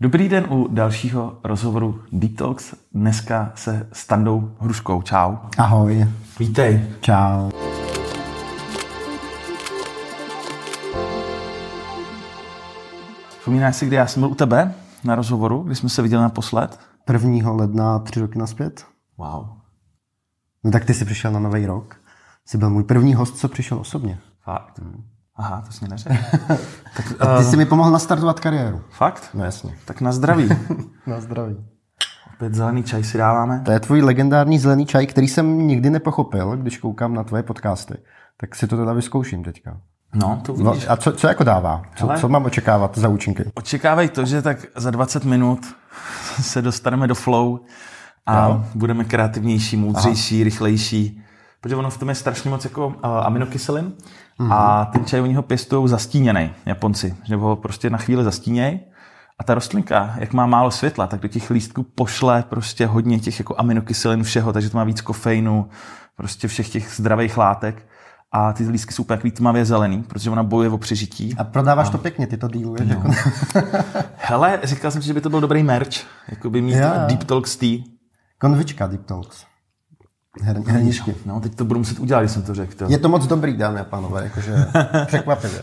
Dobrý den u dalšího rozhovoru Deep Talks. Dneska se Standou Hruškou. Čau. Ahoj. Vítej. Čau. Vzpomínáš si, kdy já jsem byl u tebe na rozhovoru, kdy jsme se viděli naposled? 1. ledna tři roky naspět. Wow. No tak ty jsi přišel na nový rok. Jsi byl můj první host, co přišel osobně. Fakt. Hmm. Aha, to jsi mě neřekl. tak, a ty jsi mi pomohl nastartovat kariéru. Fakt? No jasně. Tak na zdraví. na zdraví. Opět zelený čaj si dáváme. To je tvůj legendární zelený čaj, který jsem nikdy nepochopil, když koukám na tvoje podcasty. Tak si to teda vyzkouším teďka. No, to no, uvidíš. A co, co jako dává? Co, co mám očekávat za účinky? Očekávej to, že tak za 20 minut se dostaneme do flow a no. budeme kreativnější, moudřejší, Aha. rychlejší. Protože ono v tom je strašně moc jako uh, aminokyselin Mm-hmm. A ten čaj oni ho pěstují zastíněný, Japonci, nebo ho prostě na chvíli zastíněj. A ta rostlinka, jak má málo světla, tak do těch lístků pošle prostě hodně těch jako aminokyselin všeho, takže to má víc kofeinu, prostě všech těch zdravých látek a ty lístky jsou úplně tmavě zelený, protože ona bojuje o přežití. A prodáváš a... to pěkně, ty to No. Jako... Hele, říkal jsem si, že by to byl dobrý merch, jako by mít yeah. Deep Talks tea. Konvička Deep Talks. Hrničky. No, teď to budu muset udělat, když jsem to řekl. Je to moc dobrý, dámy a pánové, jakože překvapivě.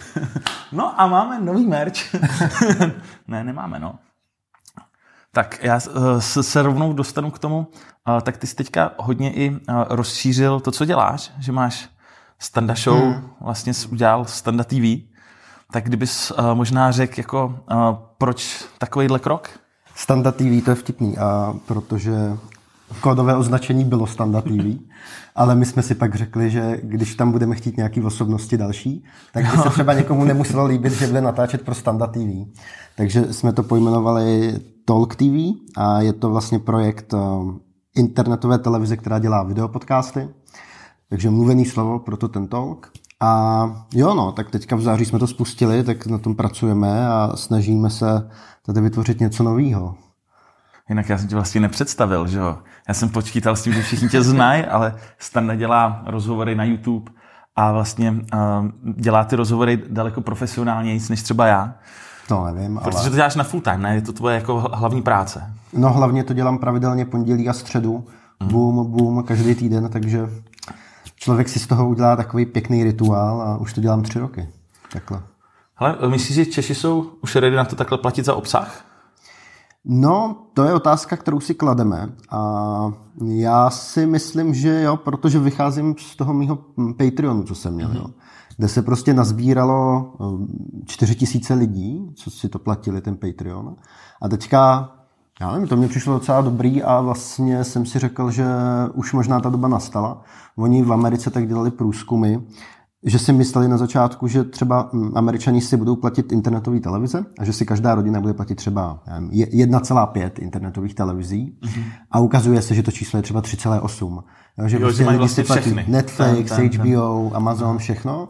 no a máme nový merch. ne, nemáme, no. Tak já eh, se rovnou dostanu k tomu, eh, tak ty jsi teďka hodně i eh, rozšířil to, co děláš, že máš standa show, hmm. vlastně jsi udělal standa TV, tak kdybys možná řekl, jako, proč takovýhle krok? Standa TV, to je vtipný, a protože kódové označení bylo standardní TV, ale my jsme si pak řekli, že když tam budeme chtít nějaký osobnosti další, tak by se no. třeba někomu nemuselo líbit, že bude natáčet pro standardní TV. Takže jsme to pojmenovali Talk TV a je to vlastně projekt eh, internetové televize, která dělá videopodcasty. Takže mluvený slovo, proto ten talk. A jo, no, tak teďka v září jsme to spustili, tak na tom pracujeme a snažíme se tady vytvořit něco nového. Jinak já jsem tě vlastně nepředstavil, že jo. Já jsem počítal s tím, že všichni tě znají, ale Stan dělá rozhovory na YouTube a vlastně uh, dělá ty rozhovory daleko profesionálněji, než třeba já. To nevím, Protože ale... to děláš na full time, ne? Je to tvoje jako hlavní práce. No hlavně to dělám pravidelně pondělí a středu. Mm. Boom, boom, každý týden, takže člověk si z toho udělá takový pěkný rituál a už to dělám tři roky. Takhle. Ale myslíš, že Češi jsou už ready na to takhle platit za obsah? No, to je otázka, kterou si klademe. A já si myslím, že jo, protože vycházím z toho mýho Patreonu, co jsem měl, mm-hmm. jo, mhm. kde se prostě nazbíralo 4 eh, tisíce lidí, co si to platili, ten Patreon. A teďka, já nevím, to mě přišlo docela dobrý a vlastně jsem si řekl, že už možná ta doba nastala. Oni v Americe tak dělali průzkumy, že si mysleli na začátku, že třeba mm, američani si budou platit internetové televize a že si každá rodina bude platit třeba 1,5 internetových televizí mm-hmm. a ukazuje se, že to číslo je třeba 3,8. Že jo, prostě lidi vlastně si platí všechny. Netflix, ten, ten, HBO, HBO, Amazon, mhm. všechno.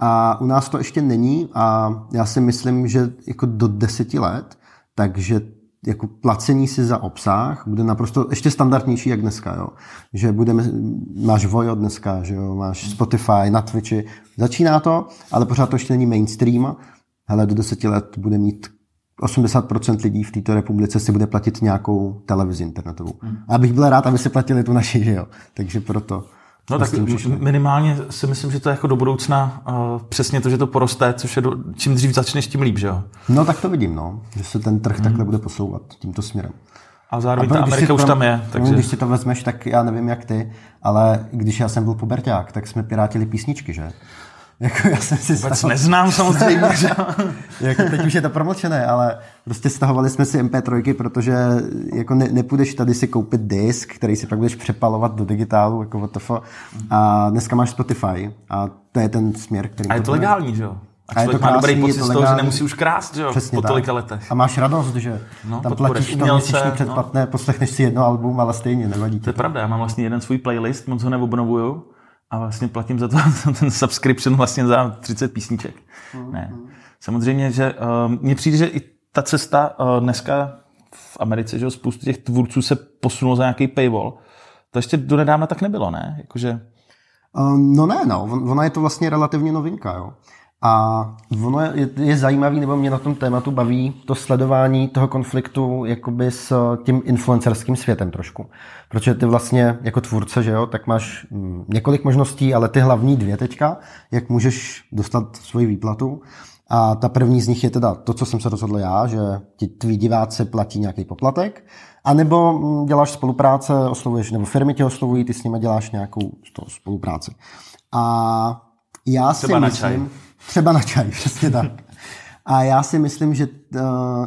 A u nás to ještě není a já si myslím, že jako do deseti let, takže jako placení si za obsah bude naprosto ještě standardnější jak dneska, jo. Že budeme, máš Vojo dneska, že jo, máš Spotify, na Twitchi. Začíná to, ale pořád to ještě není mainstream. Hele, do deseti let bude mít 80% lidí v této republice si bude platit nějakou televizi internetovou. Hmm. A bych byl rád, aby se platili tu naši, že jo. Takže proto. No tak minimálně si myslím, že to je jako do budoucna uh, přesně to, že to poroste, což je do, čím dřív začneš, tím líp, že jo? No tak to vidím, no, že se ten trh hmm. takhle bude posouvat tímto směrem. A zároveň a ta Amerika tam, už tam je. Takže... Když si to vezmeš, tak já nevím jak ty, ale když já jsem byl puberták, tak jsme pirátili písničky, že? Jako já jsem si Vůbec stahoval... neznám samozřejmě. jako teď už je to promlčené, ale prostě stahovali jsme si MP3, protože jako ne, nepůjdeš tady si koupit disk, který si pak budeš přepalovat do digitálu, jako fuck. A dneska máš Spotify a to je ten směr, který... A je to, bude. legální, že jo? A, a je to krásný, má dobrý pocit to z toho, že nemusí už krást, že jo, Přesně po tolika letech. A máš radost, že no, tam platíš to měsíční no. předplatné, no. poslechneš si jedno album, ale stejně nevadí. To je pravda, já mám vlastně jeden svůj playlist, moc ho neobnovuju, a vlastně platím za to ten subscription vlastně za 30 písniček. Mm-hmm. Ne. Samozřejmě, že uh, mně přijde, že i ta cesta uh, dneska v Americe, že spoustu těch tvůrců se posunulo za nějaký paywall. To ještě do nedávna tak nebylo, ne? Jakože... Uh, no ne, no. Ona je to vlastně relativně novinka, jo. A ono je, je zajímavý, nebo mě na tom tématu baví, to sledování toho konfliktu jakoby s tím influencerským světem trošku. Protože ty vlastně jako tvůrce, že jo, tak máš mm, několik možností, ale ty hlavní dvě teďka, jak můžeš dostat svoji výplatu. A ta první z nich je teda to, co jsem se rozhodl já, že ti tví diváci platí nějaký poplatek, a nebo mm, děláš spolupráce, oslovuješ, nebo firmy tě oslovují, ty s nimi děláš nějakou to, spolupráci. A já Třeba si myslím... Čaj Třeba na čaj, přesně tak. A já si myslím, že uh,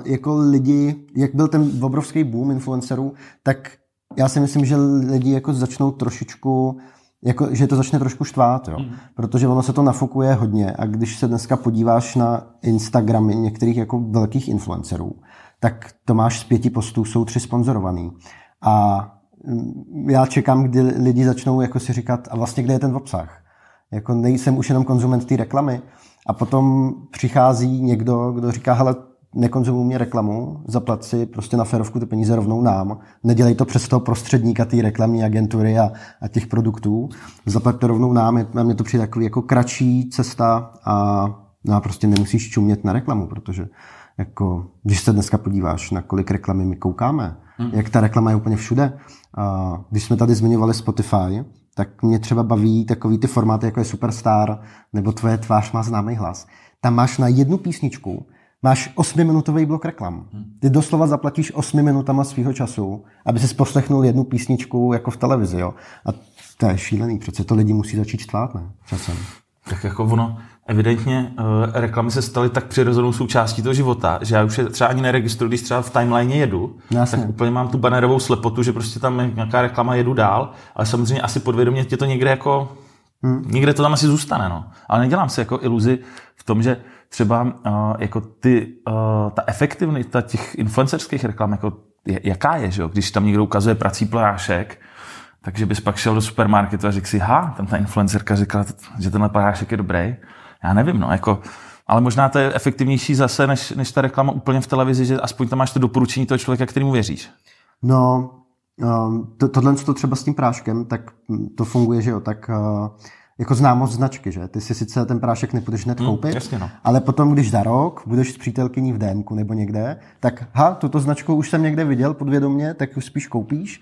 jako lidi, jak byl ten obrovský boom influencerů, tak já si myslím, že lidi jako začnou trošičku, jako, že to začne trošku štvát, jo? Mm. protože ono se to nafokuje hodně a když se dneska podíváš na Instagramy některých jako velkých influencerů, tak to máš z pěti postů, jsou tři sponzorovaný. A mm, já čekám, kdy lidi začnou jako si říkat, a vlastně kde je ten obsah? Jako nejsem už jenom konzument té reklamy. A potom přichází někdo, kdo říká, hele, nekonzumuj mě reklamu, zaplat si prostě na ferovku ty peníze rovnou nám, nedělej to přes toho prostředníka té reklamní agentury a, a těch produktů, zaplat to rovnou nám, a mě to přijde takový jako kratší cesta a, no a prostě nemusíš čumět na reklamu, protože jako, když se dneska podíváš, na kolik reklamy my koukáme, hmm. jak ta reklama je úplně všude. A když jsme tady zmiňovali Spotify, tak mě třeba baví takový ty formáty, jako je Superstar, nebo Tvoje tvář má známý hlas. Tam máš na jednu písničku, máš osmiminutový blok reklam. Hmm. Ty doslova zaplatíš osmi minutama svého času, aby si poslechnul jednu písničku jako v televizi, jo. A to je šílený, přece to lidi musí začít štvát, ne? Časem. Tak jako ono, evidentně uh, reklamy se staly tak přirozenou součástí toho života, že já už je třeba ani neregistruji, když třeba v timeline jedu, Jasně. tak úplně mám tu banerovou slepotu, že prostě tam nějaká reklama jedu dál, ale samozřejmě asi podvědomě tě to někde jako Hmm. Někde to tam asi zůstane, no. Ale nedělám si jako iluzi v tom, že třeba uh, jako ty, uh, ta efektivita těch influencerských reklam, jako je, jaká je, že jo? Když tam někdo ukazuje prací plášek, takže bys pak šel do supermarketu a řekl si, ha, tam ta influencerka řekla, že tenhle parášek je dobrý já nevím, no, jako, ale možná to je efektivnější zase, než, než ta reklama úplně v televizi, že aspoň tam máš to doporučení toho člověka, kterýmu věříš. No, um, to, tohle, co to třeba s tím práškem, tak hm, to funguje, že jo, tak uh, jako známost značky, že? Ty si sice ten prášek nepůjdeš hned hm, koupit, mm, no. ale potom, když za rok budeš s přítelkyní v DMku nebo někde, tak ha, tuto značku už jsem někde viděl podvědomě, tak už spíš koupíš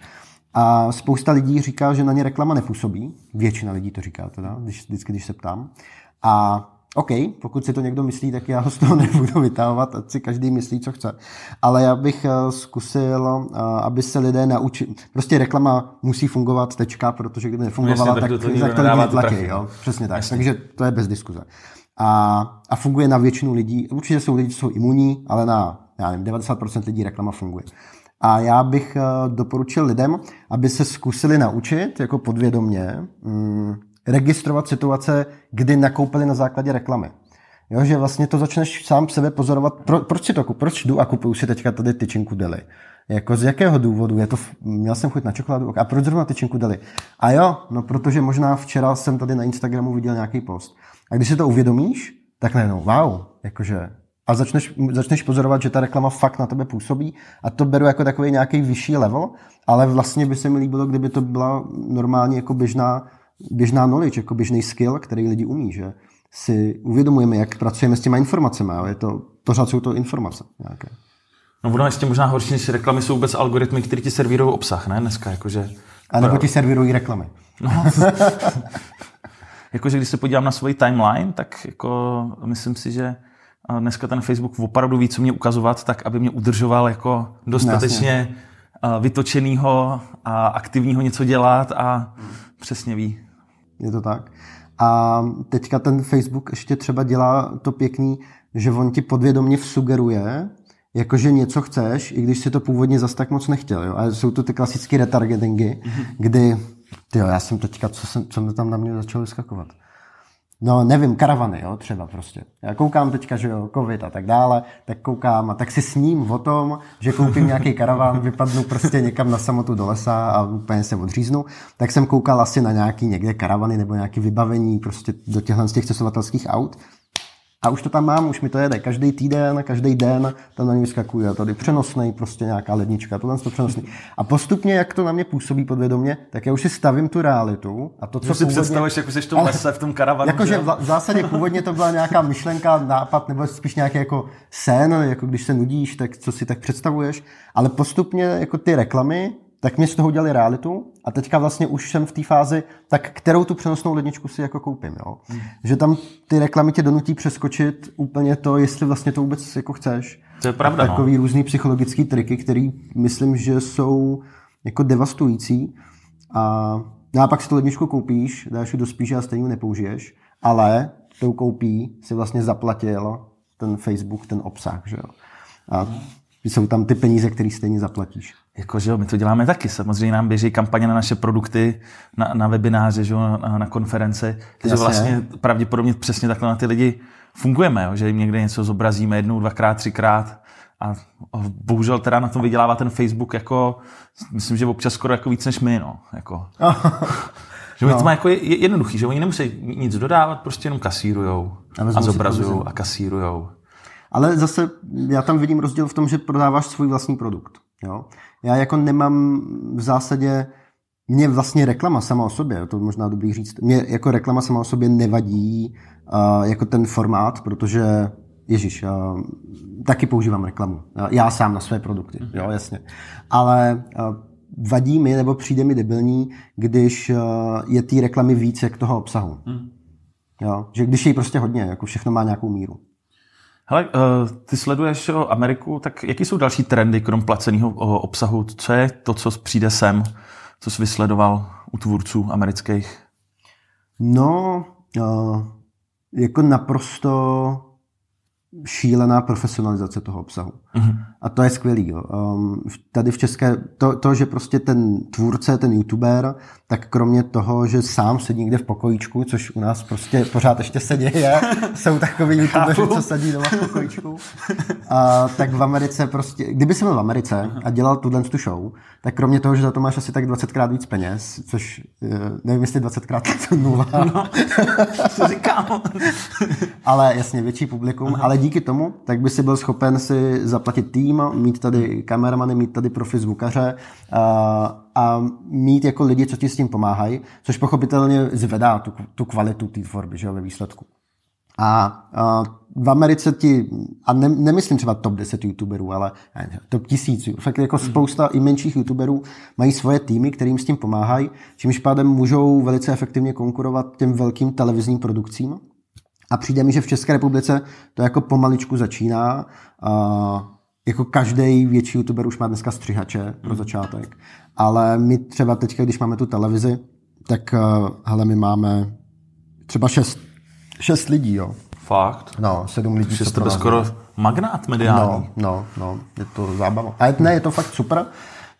a spousta lidí říká, že na ně reklama nepůsobí. Většina lidí to říká teda, když, vždycky, když se ptám. A OK, pokud si to někdo myslí, tak já ho z toho nebudu vytahovat, ať si každý myslí, co chce. Ale já bych eh, zkusil, eh, aby se lidé naučili. Prostě reklama musí fungovat, tečka, protože kdyby nefungovala, no jasně, tak, tak, to, to lidé tlaky. Jo? Přesně tak. Jasně. Takže to je bez diskuze. A, a funguje na většinu lidí. Určitě jsou lidi, co jsou imunní, ale na já nevím, 90% lidí reklama funguje. A já bych eh, doporučil lidem, aby se zkusili naučit, jako podvědomě, mm, registrovat situace, kdy nakoupili na základě reklamy. Jo, že vlastně to začneš sám sebe pozorovat, pro, proč si to kupuju, proč jdu a kupuju si teďka tady tyčinku deli. Jako z jakého důvodu? Je to, měl jsem chuť na čokoládu, a proč zrovna tyčinku deli? A jo, no protože možná včera jsem tady na Instagramu viděl nějaký post. A když si to uvědomíš, tak najednou, wow, jakože a začneš, začneš pozorovat, že ta reklama fakt na tebe působí a to beru jako takový nějaký vyšší level, ale vlastně by se mi líbilo, kdyby to byla normálně jako běžná, běžná knowledge, jako běžný skill, který lidi umí, že si uvědomujeme, jak pracujeme s těma informacemi, ale je to, pořád jsou to informace nějaké. No ono ještě možná horší než reklamy jsou vůbec algoritmy, které ti servírují obsah, ne dneska, jakože... A nebo ti servírují reklamy. No, jakože když se podívám na svůj timeline, tak jako myslím si, že a dneska ten Facebook opravdu ví, co mě ukazovat, tak aby mě udržoval jako dostatečně Jasně. Eh, vytočenýho a aktivního něco dělat a přesně ví. Je to tak. A teďka ten Facebook ještě třeba dělá to pěkný, že on ti podvědomně vsugeruje, jakože něco chceš, i když si to původně zas tak moc nechtěl. Jo? A jsou to ty klasické retargetingy, mhm. kdy, ty já jsem teďka, co, jsem, co mě tam na mě začalo vyskakovat no nevím, karavany, jo, třeba prostě. Já koukám teďka, že jo, covid a tak dále, tak koukám a tak si sním o tom, že koupím nějaký karavan, vypadnu prostě někam na samotu do lesa a úplně se odříznu, tak jsem koukal asi na nějaký někde karavany nebo nějaké vybavení prostě do těchto z těch cestovatelských aut a už to tam mám, už mi to jede. Každý týden, každý den tam na ně vyskakuje. Tady přenosný, prostě nějaká lednička, to tam to přenosný. A postupně, jak to na mě působí podvědomě, tak já už si stavím tu realitu. A to, co no si původně... představuješ, jako jsi v tom lese, v tom karavanu. Jakože v zásadě původně to byla nějaká myšlenka, nápad, nebo spíš nějaký jako sen, jako když se nudíš, tak co si tak představuješ. Ale postupně jako ty reklamy tak mě z toho udělali realitu a teďka vlastně už jsem v té fázi, tak kterou tu přenosnou ledničku si jako koupím, jo? Mm. Že tam ty reklamy tě donutí přeskočit úplně to, jestli vlastně to vůbec jako chceš. To je pravda, a Takový no. různý psychologický triky, který myslím, že jsou jako devastující a, a pak si tu ledničku koupíš, dáš ji do spíše a stejně nepoužiješ, ale tou koupí si vlastně zaplatil ten Facebook, ten obsah, že jo? A jsou tam ty peníze, které stejně zaplatíš jako, že jo, my to děláme taky. Samozřejmě nám běží kampaně na naše produkty, na, na webináře, že jo, na, na konference. Takže vlastně pravděpodobně přesně takhle na ty lidi fungujeme, jo, že jim někde něco zobrazíme jednou, dvakrát, třikrát. A bohužel teda na tom vydělává ten Facebook jako, myslím, že občas skoro jako víc než my, no. Jako. No. že no. to má jako jednoduchý, že oni nemusí nic dodávat, prostě jenom kasírujou a, a zobrazujou a kasírujou. Ale zase já tam vidím rozdíl v tom, že prodáváš svůj vlastní produkt. Jo? já jako nemám v zásadě, mě vlastně reklama sama o sobě, to možná dobrý říct, mě jako reklama sama o sobě nevadí uh, jako ten formát, protože Ježíš, uh, taky používám reklamu. Uh, já sám na své produkty, mhm. jo, jasně. Ale uh, vadí mi, nebo přijde mi debilní, když uh, je té reklamy více jak toho obsahu. Mhm. Jo, že když je prostě hodně, jako všechno má nějakou míru. Hele, eh, ty sleduješ eh, Ameriku, tak jaký jsou další trendy krom placeného eh, obsahu? Co je to, co přijde sem, co jsi vysledoval u tvůrců amerických? No, jako naprosto šílená profesionalizace toho obsahu. mm A to je skvělý. Jo. Um, tady v České, to, to, že prostě ten tvůrce, ten youtuber, tak kromě toho, že sám sedí někde v pokojíčku, což u nás prostě pořád ještě se děje, jsou takový youtuberi, co sedí doma v pokojíčku, a, tak v Americe prostě, kdyby jsem byl v Americe mhm. a dělal tuhle tu show, tak kromě toho, že za to máš asi tak 20krát víc peněz, což eh, nevím, jestli 20krát to nula. No, to říkám. ale jasně, větší publikum, Aha. Mhm. ale díky tomu, tak by si byl schopen si zaplatit tým, mít tady kameramany, mít tady profi zvukaře a, a mít jako lidi, co ti s tím pomáhají, což pochopitelně zvedá tu, tu kvalitu té tvorby že jo, ve výsledku. A, a v Americe ti, a ne, nemyslím třeba top 10 youtuberů, ale ne, top 1000, fakt jako mhm. spousta i menších youtuberů mají svoje týmy, kterým s tím pomáhají, čímž pádem můžou velice efektivně konkurovat těm velkým televizním produkcím a přijde mi, že v České republice to jako pomaličku začíná. A jako každý větší youtuber už má dneska střihače pro hmm. začátek. Ale my třeba teď, když máme tu televizi, tak eh, hele, my máme třeba šest, šest lidí, jo. Fakt? No, sedm lidí. Že jste skoro magnát mediální. No, no, no, je to zábava. A ne, je to fakt super,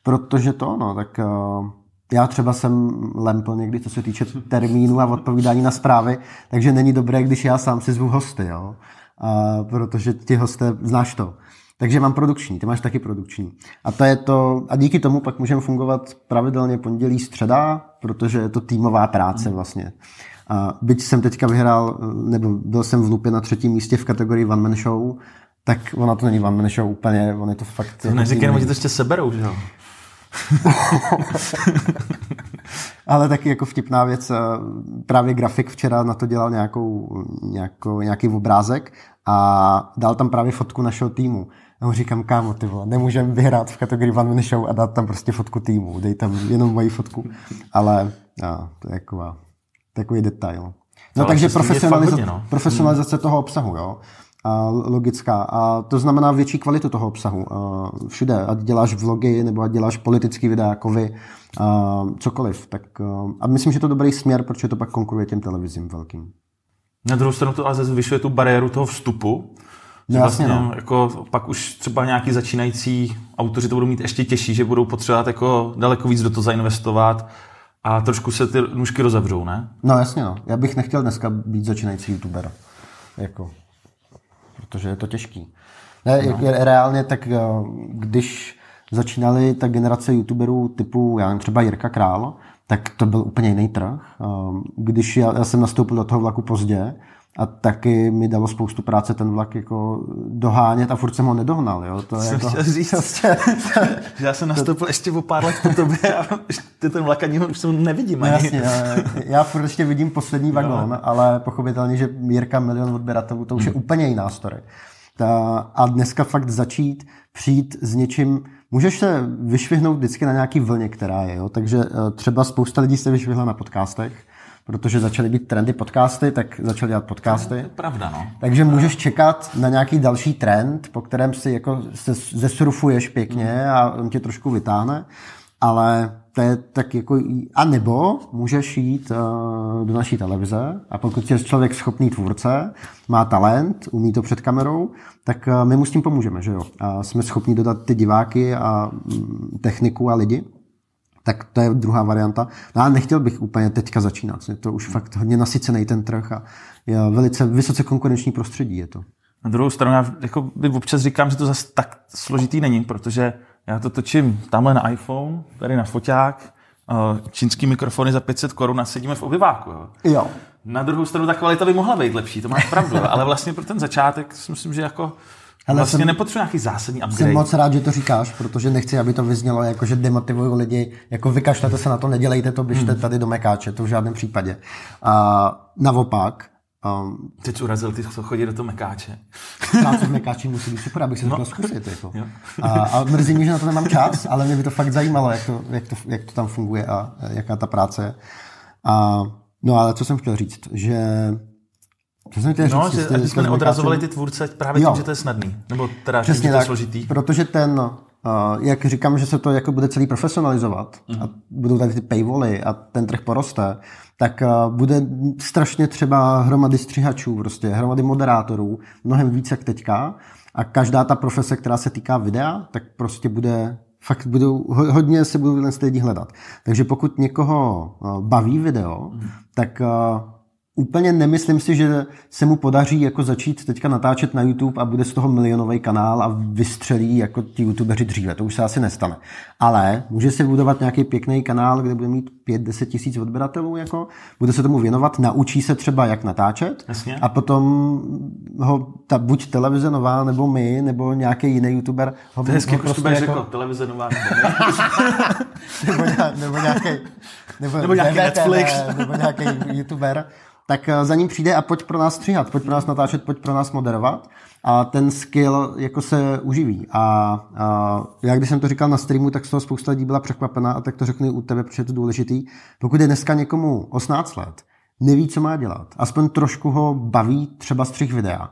protože to, no, tak uh, já třeba jsem lempl někdy, co se týče termínu a odpovídání na zprávy, takže není dobré, když já sám si zvu hosty, jo? A protože ti hosté, znáš to. Takže mám produkční, ty máš taky produkční. A to je to, a díky tomu pak můžeme fungovat pravidelně pondělí, středa, protože je to týmová práce vlastně. A byť jsem teďka vyhrál, nebo byl jsem v Lupě na třetím místě v kategorii One Man Show, tak ona to není One Man Show úplně, on je to fakt... To jako neříkej, to ještě seberou, že jo? Ale taky jako vtipná věc, eh, právě grafik včera na to dělal nějakou, nějakou, nějaký obrázek a dal tam právě fotku našeho týmu. A mu říkám, kámo, ty vole, nemůžem vyhrát v kategorii One Man Show a dát tam prostě fotku týmu, dej tam jenom moji fotku. Ale no, to je jako, takový detail. No, no takže profesionalizace, hodně, no. profesionalizace hmm. toho obsahu, jo logická. A to znamená větší kvalitu toho obsahu. Všude, ať děláš vlogy, nebo ať děláš politický videa, jako vy, cokoliv. Tak, a myslím, že to je dobrý směr, protože to pak konkuruje těm televizím velkým. Na druhou stranu to ale zvyšuje tu bariéru toho vstupu. Že vlastně, no. jako, pak už třeba nějaký začínající autoři to budou mít ještě těžší, že budou potřebovat jako daleko víc do toho zainvestovat, a trošku se ty nůžky rozevřou, ne? No jasně, no. Já bych nechtěl dneska být začínající youtuber. Jako, protože je to těžký. Ne, no. reálně, tak eh, když začínali ta generace youtuberů typu, já nevím, třeba Jirka Král, tak to byl úplně jiný trh. Eh, když já, já jsem nastoupil do toho vlaku pozdě, a taky mi dalo spoustu práce ten vlak jako dohánět a furt jsem ho nedohnal. Jo? To je jako... říct, vlastně... že já jsem nastoupil to... ještě o pár let po tobě a ty ten vlak ani ho už jsem nevidím. No, ani. Jasně, já, já furt ještě vidím poslední no. vagón, ale pochopitelně, že Mírka Milion odběratelů, to už je hmm. úplně jiná story. Ta, a dneska fakt začít přijít s něčím, můžeš se vyšvihnout vždycky na nějaký vlně, která je, jo? takže eh, třeba spousta lidí se vyšvihla na podcastech, protože začaly být trendy podcasty, tak začaly dělat podcasty. To je pravda, no. Takže můžeš čekat na nějaký další trend, po kterém si jako se zesurfuješ pěkně a on tě trošku vytáhne, ale to je tak jako, a nebo můžeš jít eh, do naší televize a pokud je člověk schopný tvůrce, má talent, umí to před kamerou, tak eh, my mu s tím pomůžeme, že jo? A jsme schopni dodat ty diváky a mm, techniku a lidi. Tak to je druhá varianta. No a nechtěl bych úplně teďka začínat. Je to už fakt hodně nasycený ten trh a je velice vysoce konkurenční prostředí je to. Na druhou stranu, já jako by občas říkám, že to zase tak složitý není, protože já to točím tamhle na iPhone, tady na foťák, eh, čínský mikrofony za 500 korun a sedíme v obyváku. Jo. jo. Na druhou stranu ta kvalita by mohla být lepší, to máš pravdu, ale vlastně pro ten začátek si myslím, že jako ale vlastně jsem, nepotřebuji nějaký zásadní upgrade. Jsem moc rád, že to říkáš, protože nechci, aby to vyznělo jako, že demotivuju lidi, jako vykašlete se na to, nedělejte to, běžte hmm. tady do mekáče, to v žádném případě. A naopak, Um, Teď urazil ty, co chodí do toho mekáče. Práce v mekáči musí být super, abych se no. to zkusit. Jako. A, a, mrzí mě, že na to nemám čas, ale mě by to fakt zajímalo, jak to, jak to, jak to tam funguje a jaká ta práce je. A, no ale co jsem chtěl říct, že to jsem chtěl no, říct, že, aby jsme neodrazovali ty tvůrce právě jo. tím, že to je snadný. Nebo teda Přesně tím, že to je složitý. Protože ten, uh, jak říkám, že se to jako bude celý profesionalizovat uh-huh. a budou tady ty paywally a ten trh poroste, tak uh, bude strašně třeba hromady střihačů, prostě hromady moderátorů, mnohem více jak teďka. A každá ta profese, která se týká videa, tak prostě bude fakt budou, hodně se budou lidi hledat. Takže pokud někoho eh, baví video, mhm. tak úplně nemyslím si, že se mu podaří jako začít teďka natáčet na YouTube a bude z toho milionový kanál a vystřelí jako ti youtubeři dříve. To už se asi nestane. Ale může se budovat nějaký pěkný kanál, kde bude mít 5-10 tisíc odběratelů, jako, bude se tomu věnovat, naučí se třeba, jak natáčet Jasně. a potom ho ta, buď televize nová, nebo my, nebo nějaký jiný youtuber. Ho to je hezky, prostě jako... řekl, televize nová. nebo, nebo nějaký nebo, nebo nějaký Netflix. Nebo nějaký youtuber tak eh, za ním přijde a pojď pro nás stříhat, pojď pro nás natáčet, pojď pro nás moderovat a ten skill jako se uživí. A, a já když jsem to říkal na streamu, tak z toho spousta lidí byla překvapená a tak to řeknu i u tebe, protože je to důležitý. Pokud je dneska někomu 18 let, neví, co má dělat. Aspoň trošku ho baví třeba střih videa.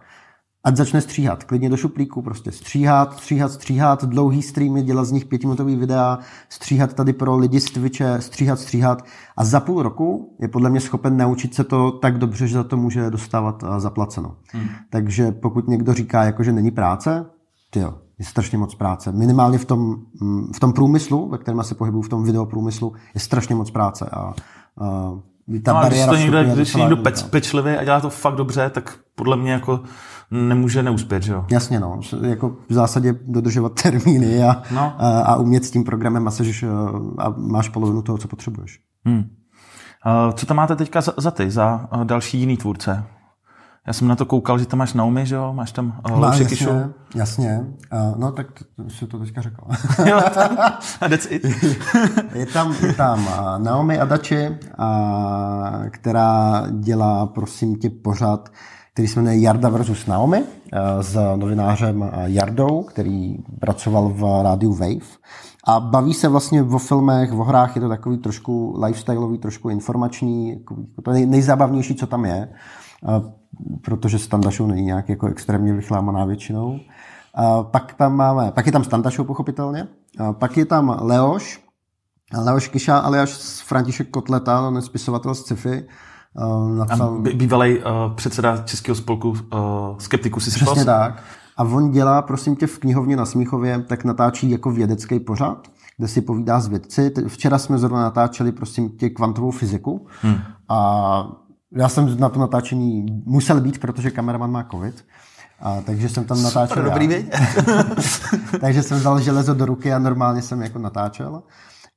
Ať začne stříhat, klidně do šuplíku, prostě stříhat, stříhat, stříhat, dlouhý streamy, dělat z nich pětimotový videa, stříhat tady pro lidi z Twitche, stříhat, stříhat. A za půl roku je podle mě schopen naučit se to tak dobře, že za to může dostávat eh, zaplaceno. Hmm. Takže pokud někdo říká, jako, že není práce, jo, je strašně moc práce. Minimálně v tom, mm, v tom průmyslu, ve kterém se pohybuju, v tom videoprůmyslu, je strašně moc práce. A, a eh, ta no, když to někdo, když někdo pečlivě pečlivý a dělá to fakt dobře, tak podle mě jako nemůže neuspět, že jo? Jasně, no. Jako v zásadě dodržovat termíny a, no. a, a umět s tím programem a, sež, a máš polovinu toho, co potřebuješ. Hmm. Co tam máte teďka za, za ty, za další jiný tvůrce? Já jsem na to koukal, že tam máš Naomi, že jo? Máš tam eh, Má, jasně, Kishu. jasně. Uh, no tak si to teďka řekl. jo, tam, that's it. je tam, je tam uh, Naomi Adachi, uh, která dělá, prosím tě, pořád uh, který se jmenuje Jarda versus Naomi eh, s novinářem Jardou, který pracoval v rádiu Wave. A baví se vlastně o filmech, o hrách, je to takový trošku lifestyleový, trošku informační, jako to nej, nejzábavnější, co tam je, eh, protože Standa Show není nějak jako extrémně vychlámaná většinou. A eh, pak tam máme, pak je tam Standa Show, pochopitelně, a pak je tam Leoš, Leoš Kiša alias František Kotleta, on no, je spisovatel z sci Uh, napsal... Bývalý uh, eh, předseda Českého spolku uh, skeptiků si Přesně tak. A on dělá, prosím tě, v knihovně na Smíchově, tak natáčí jako vědecký pořad, kde si povídá s vědci. Včera jsme zrovna natáčeli, prosím tě, kvantovou fyziku. Hmm. A já jsem na to natáčení musel být, protože kameraman má covid. A, takže jsem tam natáčel Super, dobrý takže jsem dal železo do ruky a normálně jsem jako natáčel.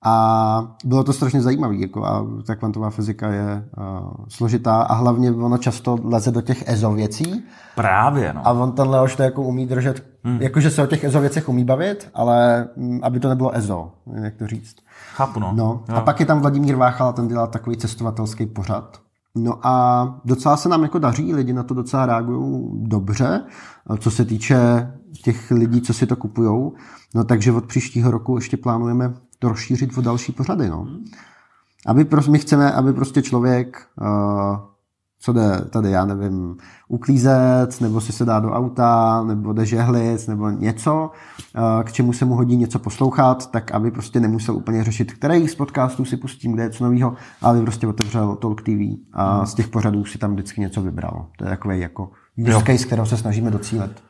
A bylo to strašně zajímavé. Jako a ta kvantová fyzika je uh, složitá a hlavně ona často leze do těch EZO věcí. Právě, no. A on ten Leoš to jako umí držet, hmm. jakože se o těch EZO věcech umí bavit, ale m, mm, aby to nebylo EZO, jak to říct. Chápu, no. no. A pak je tam Vladimír a ten dělá takový cestovatelský pořad. No a docela se nám jako daří, lidi na to docela reagují dobře, eh, co se týče těch lidí, co si to kupujou. No takže od příštího roku ještě plánujeme to rozšířit o další pořady. No. Hmm. Aby prostě, my chceme, aby prostě člověk, uh, co jde tady, já nevím, uklízet, nebo si se dá do auta, nebo jde žehlic, nebo něco, uh, k čemu se mu hodí něco poslouchat, tak aby prostě nemusel úplně řešit, který z podcastů si pustím, kde je co novýho, ale prostě otevřel Talk TV a hmm. z těch pořadů si tam vždycky něco vybral. To je takový jako use case, kterého se snažíme docílet.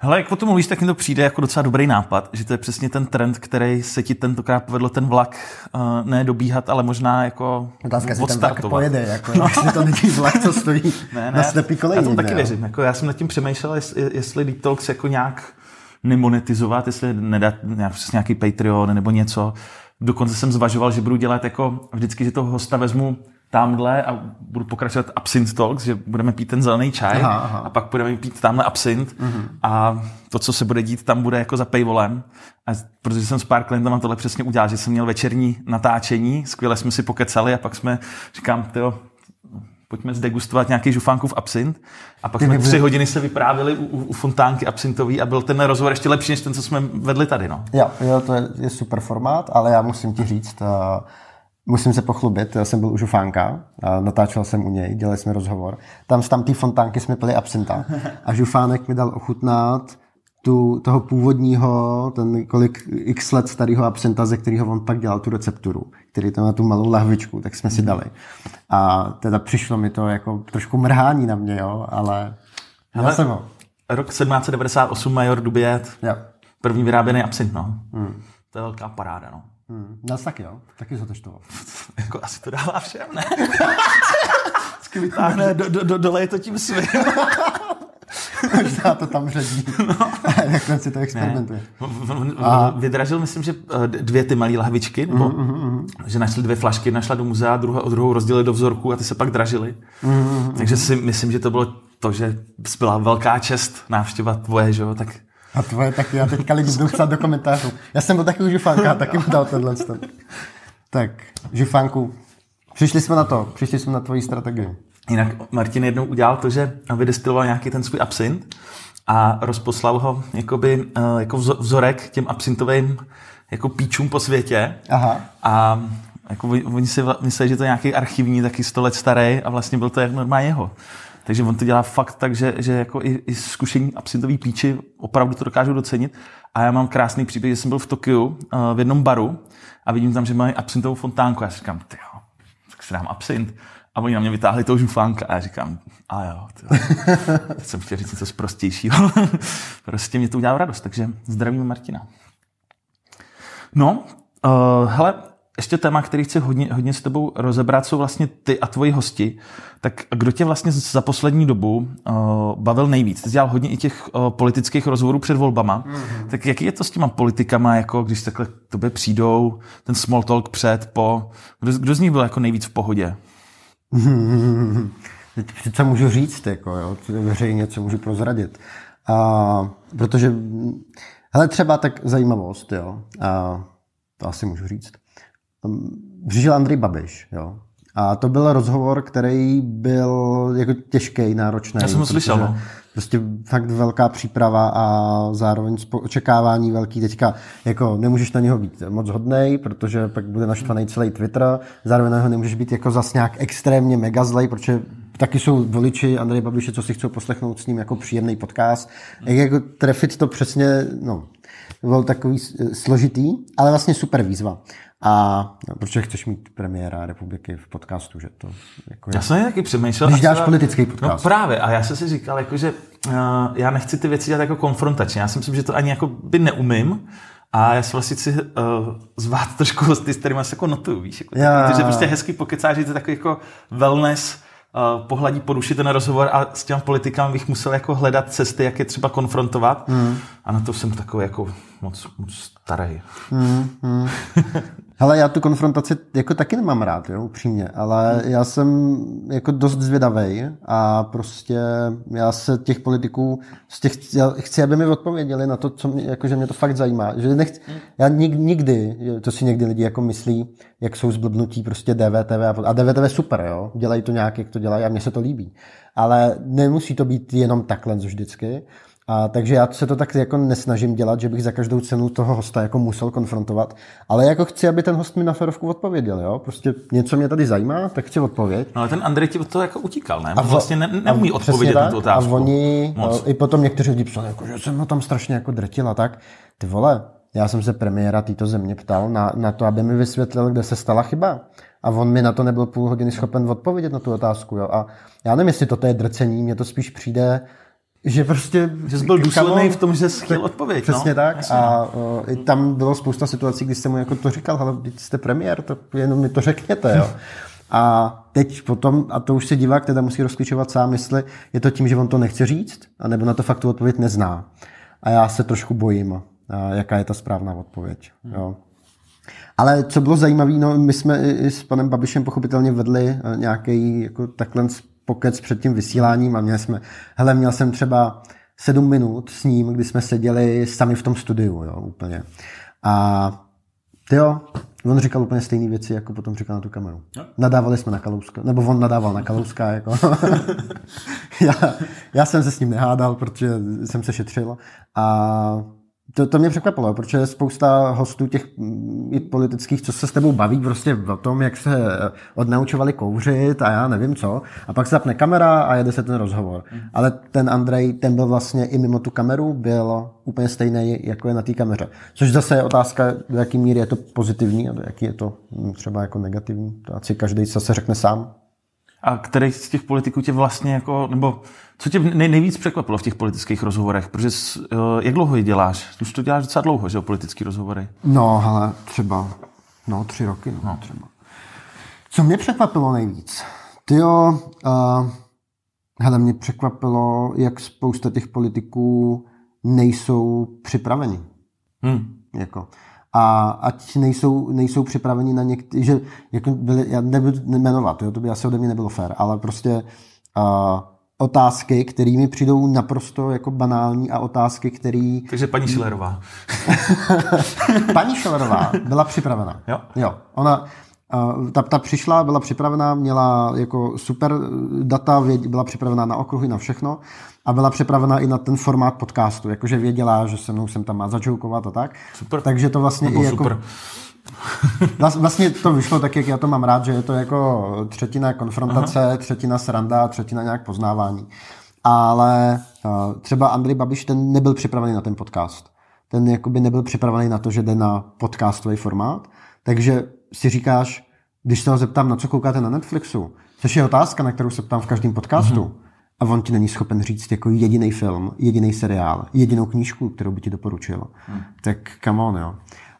Hele, jak o tom mluvíš, tak mi to přijde jako docela dobrý nápad, že to je přesně ten trend, který se ti tentokrát povedlo ten vlak uh, ne dobíhat, ale možná jako Otázka, jestli ten vlak pojede, jako, no. jestli to není vlak, co stojí ne, ne, na slepý koleji. Já tomu taky věřím. Jako, já jsem nad tím přemýšlel, jestli, jestli Deep Talks jako nějak nemonetizovat, jestli nedat nějak, přes nějaký Patreon nebo něco. Dokonce jsem zvažoval, že budu dělat jako vždycky, že toho hosta vezmu tamhle a budu pokračovat absint talks, že budeme pít ten zelený čaj aha, aha. a pak budeme pít tamhle absint mm-hmm. a to, co se bude dít, tam bude jako za paywallem. A protože jsem s pár klientama tohle přesně udělal, že jsem měl večerní natáčení, skvěle jsme si pokecali a pak jsme, říkám, tyjo, pojďme zdegustovat nějaký v absint. A pak jsme tři hodiny se vyprávili u, u, u fontánky absintový a byl ten rozhovor ještě lepší než ten, co jsme vedli tady. No. Jo, jo to je, je super formát, ale já musím ti říct, uh musím se pochlubit, já jsem byl už u Fánka, natáčel jsem u něj, dělali jsme rozhovor. Tam z tamtý fontánky jsme pili absenta a Žufánek mi dal ochutnat tu, toho původního, ten kolik x let starého absenta, ze kterého on pak dělal tu recepturu, který tam má tu malou lahvičku, tak jsme si hmm. dali. A teda přišlo mi to jako trošku mrhání na mě, jo, ale já jsem ho. Rok 1798, Major Dubět, první vyráběný absint, no. Hmm. To je velká paráda, no. Hmm. Nás taky, jo? Taky se to jako asi to dává všem, ne? Vždycky vytáhne, do, do, do, je to tím svým. Možná to tam řadí. No. Jak si to experimentuje. A... Vydražil, myslím, že eh, dvě ty malé lahvičky, nebo mm, mm, mm. že našli dvě flašky, našla do muzea, druhou, druhou rozdělili do vzorku a ty se pak dražili. Mm, mm-hmm, mm, mm-hmm. Takže si myslím, že to bylo to, že byla velká čest návštěva tvoje, že jo, tak a tvoje taky, já teďka lidi budu psát do komentářů. Já jsem byl taky u Žufánka, taky mu dal tenhle ten. Tak, Žufánku, přišli jsme na to, přišli jsme na tvoji strategii. Jinak Martin jednou udělal to, že vydestiloval nějaký ten svůj absint a rozposlal ho jakoby, eh, jako vzorek těm absintovým jako píčům po světě. Aha. A jako oni si mysleli, že to je nějaký archivní, taky 100 let starý a vlastně byl to jak normálně jeho. Takže on to dělá fakt tak, že, že jako i, i zkušení absintový píči opravdu to dokážou docenit. A já mám krásný příběh, že jsem byl v Tokiu eh, v jednom baru a vidím tam, že mají absintovou fontánku. Já říkám, ty jo, tak si dám absint. A oni na mě vytáhli toho žufánka a já říkám, a jo, tyjo, teď jsem chtěl říct něco zprostějšího. prostě mě to udělalo radost, takže zdravím Martina. No, uh, hele, ještě téma, který chci hodně, hodně s tebou rozebrat, jsou vlastně ty a tvoji hosti. Tak kdo tě vlastně za poslední dobu uh, bavil nejvíc? Ty dělal hodně i těch uh, politických rozhovorů před volbama. Mm-hmm. Tak jaký je to s těma politikama, jako když takhle k tobě přijdou, ten small talk před, po? Kdo, kdo z nich byl jako nejvíc v pohodě? Teď přece můžu říct, jako, jo, veřejně, co můžu prozradit. A, protože, hm, hele, třeba tak zajímavost, jo, a, to asi můžu říct přišel Andrej Babiš, jo. A to byl rozhovor, který byl jako těžký, náročný. Já jsem ho slyšel. No. Prostě fakt velká příprava a zároveň očekávání velký. Teďka jako nemůžeš na něho být moc hodnej, protože pak bude naštvaný celý Twitter. Zároveň na něho nemůžeš být jako zas nějak extrémně mega zlej, protože taky jsou voliči Andrej Babiše, co si chcou poslechnout s ním jako příjemný podcast. Jak jako trefit to přesně, no, byl takový složitý, ale vlastně super výzva. A no, proč chceš mít premiéra republiky v podcastu, že to... Jako já, já jsem taky přemýšlel. Když děláš a... politický no, podcast. No právě, a já jsem si říkal, jako, že uh, já nechci ty věci dělat jako konfrontačně. Já si myslím, že to ani jako by neumím. A já si vlastně si uh, eh, zvát trošku ty, s kterými se jako notuju, víš. Jako, já. protože prostě hezky pokecá, že to je takový jako wellness, eh, pohladí poruší ten rozhovor a s těm politikám bych musel jako hledat cesty, jak je třeba konfrontovat. Mm. A na to jsem takový jako moc, moc starý. Mm, mm. Hele, já tu konfrontaci jako taky nemám rád, jo, upřímně, ale hmm. já jsem jako dost zvědavý a prostě já se těch politiků, z těch, já chci, aby mi odpověděli na to, co mě, jako, že mě to fakt zajímá. Že nechci, hmm. já nikdy, to si někdy lidi jako myslí, jak jsou zblbnutí prostě DVTV a, a DVTV super, jo, dělají to nějak, jak to dělají a mně se to líbí. Ale nemusí to být jenom takhle vždycky. A, takže já se to tak jako nesnažím dělat, že bych za každou cenu toho hosta jako musel konfrontovat, ale jako chci, aby ten host mi na ferovku odpověděl, jo? Prostě něco mě tady zajímá, tak chci odpověď. No ale ten Andrej ti od toho jako utíkal, ne? A v, vlastně ne, neumí odpovědět tak, na tu otázku. A oni, Moc. No, i potom někteří lidi psali, jako, že jsem ho tam strašně jako drtila, tak. Ty vole, já jsem se premiéra této země ptal na, na to, aby mi vysvětlil, kde se stala chyba. A on mi na to nebyl půl hodiny schopen odpovědět na tu otázku. Jo? A já nevím, jestli to je drcení, mně to spíš přijde, že prostě... Že jsi byl důsledný v tom, že jsi odpověď. No. Přesně no? tak. Jasně. A uh, i tam bylo spousta situací, kdy jste mu jako to říkal, ale když jste premiér, to jenom mi to řekněte. Jo. A teď potom, a to už se divák teda musí rozklíčovat sám, jestli je to tím, že on to nechce říct, anebo na to fakt tu odpověď nezná. A já se trošku bojím, jaká je ta správná odpověď. Hmm. Jo. Ale co bylo zajímavé, no, my jsme i s panem Babišem pochopitelně vedli e, nějaký jako takhle pokec před tím vysíláním a měli jsme, hele, měl jsem třeba sedm minut s ním, kdy jsme seděli sami v tom studiu, jo, úplně. A jo, on říkal úplně stejné věci, jako potom říkal na tu kameru. No. Nadávali jsme na Kalouska, nebo on nadával na Kalouska, jako. já, já jsem se s ním nehádal, protože jsem se šetřil a to, to mě překvapilo, protože spousta hostů těch mm, i politických, co se s tebou baví prostě o tom, jak se eh, odnaučovali kouřit a já nevím co. A pak se zapne kamera a jede se ten rozhovor. Mm. Ale ten Andrej, ten byl vlastně i mimo tu kameru, byl úplně stejný, jako je na té kameře. Což zase je otázka, do jaký míry je to pozitivní a do jaký je to mm, třeba jako negativní. To asi každý zase řekne sám a který z těch politiků tě vlastně jako, nebo co tě nej, nejvíc překvapilo v těch politických rozhovorech? Protože eh, jak dlouho je děláš? Už to děláš docela dlouho, že jo, politické rozhovory? No, ale třeba, no, tři roky, no, no. třeba. Co mě překvapilo nejvíc? Ty jo, uh, hele, mě překvapilo, jak spousta těch politiků nejsou připraveni. Hmm. Jako, a ať nejsou, nejsou připraveni na některé, že jako byli, já nebudu jmenovat, jo, to by asi ode mě nebylo fér, ale prostě uh, otázky, které mi přijdou naprosto jako banální a otázky, které... Takže paní Šilerová. paní Šilerová byla připravená. Jo? Jo. Ona, uh, ta, ta přišla, byla připravená, měla jako super data, byla připravená na okruhy, na všechno a byla připravena i na ten formát podcastu, jakože věděla, že se mnou jsem tam má začoukovat a tak. Super. Takže to vlastně Nebo i jako... Vlastně to vyšlo tak, jak já to mám rád, že je to jako třetina konfrontace, Aha. třetina sranda, třetina nějak poznávání. Ale eh, třeba Andrej Babiš, ten nebyl připravený na ten podcast. Ten jakoby nebyl připravený na to, že jde na podcastový formát. Takže si říkáš, když se ho zeptám, na co koukáte na Netflixu, což je otázka, na kterou se ptám v každém podcastu, mm-hmm a on ti není schopen říct jako jediný film, jediný seriál, jedinou knížku, kterou by ti doporučil. Hmm. Tak come on, jo.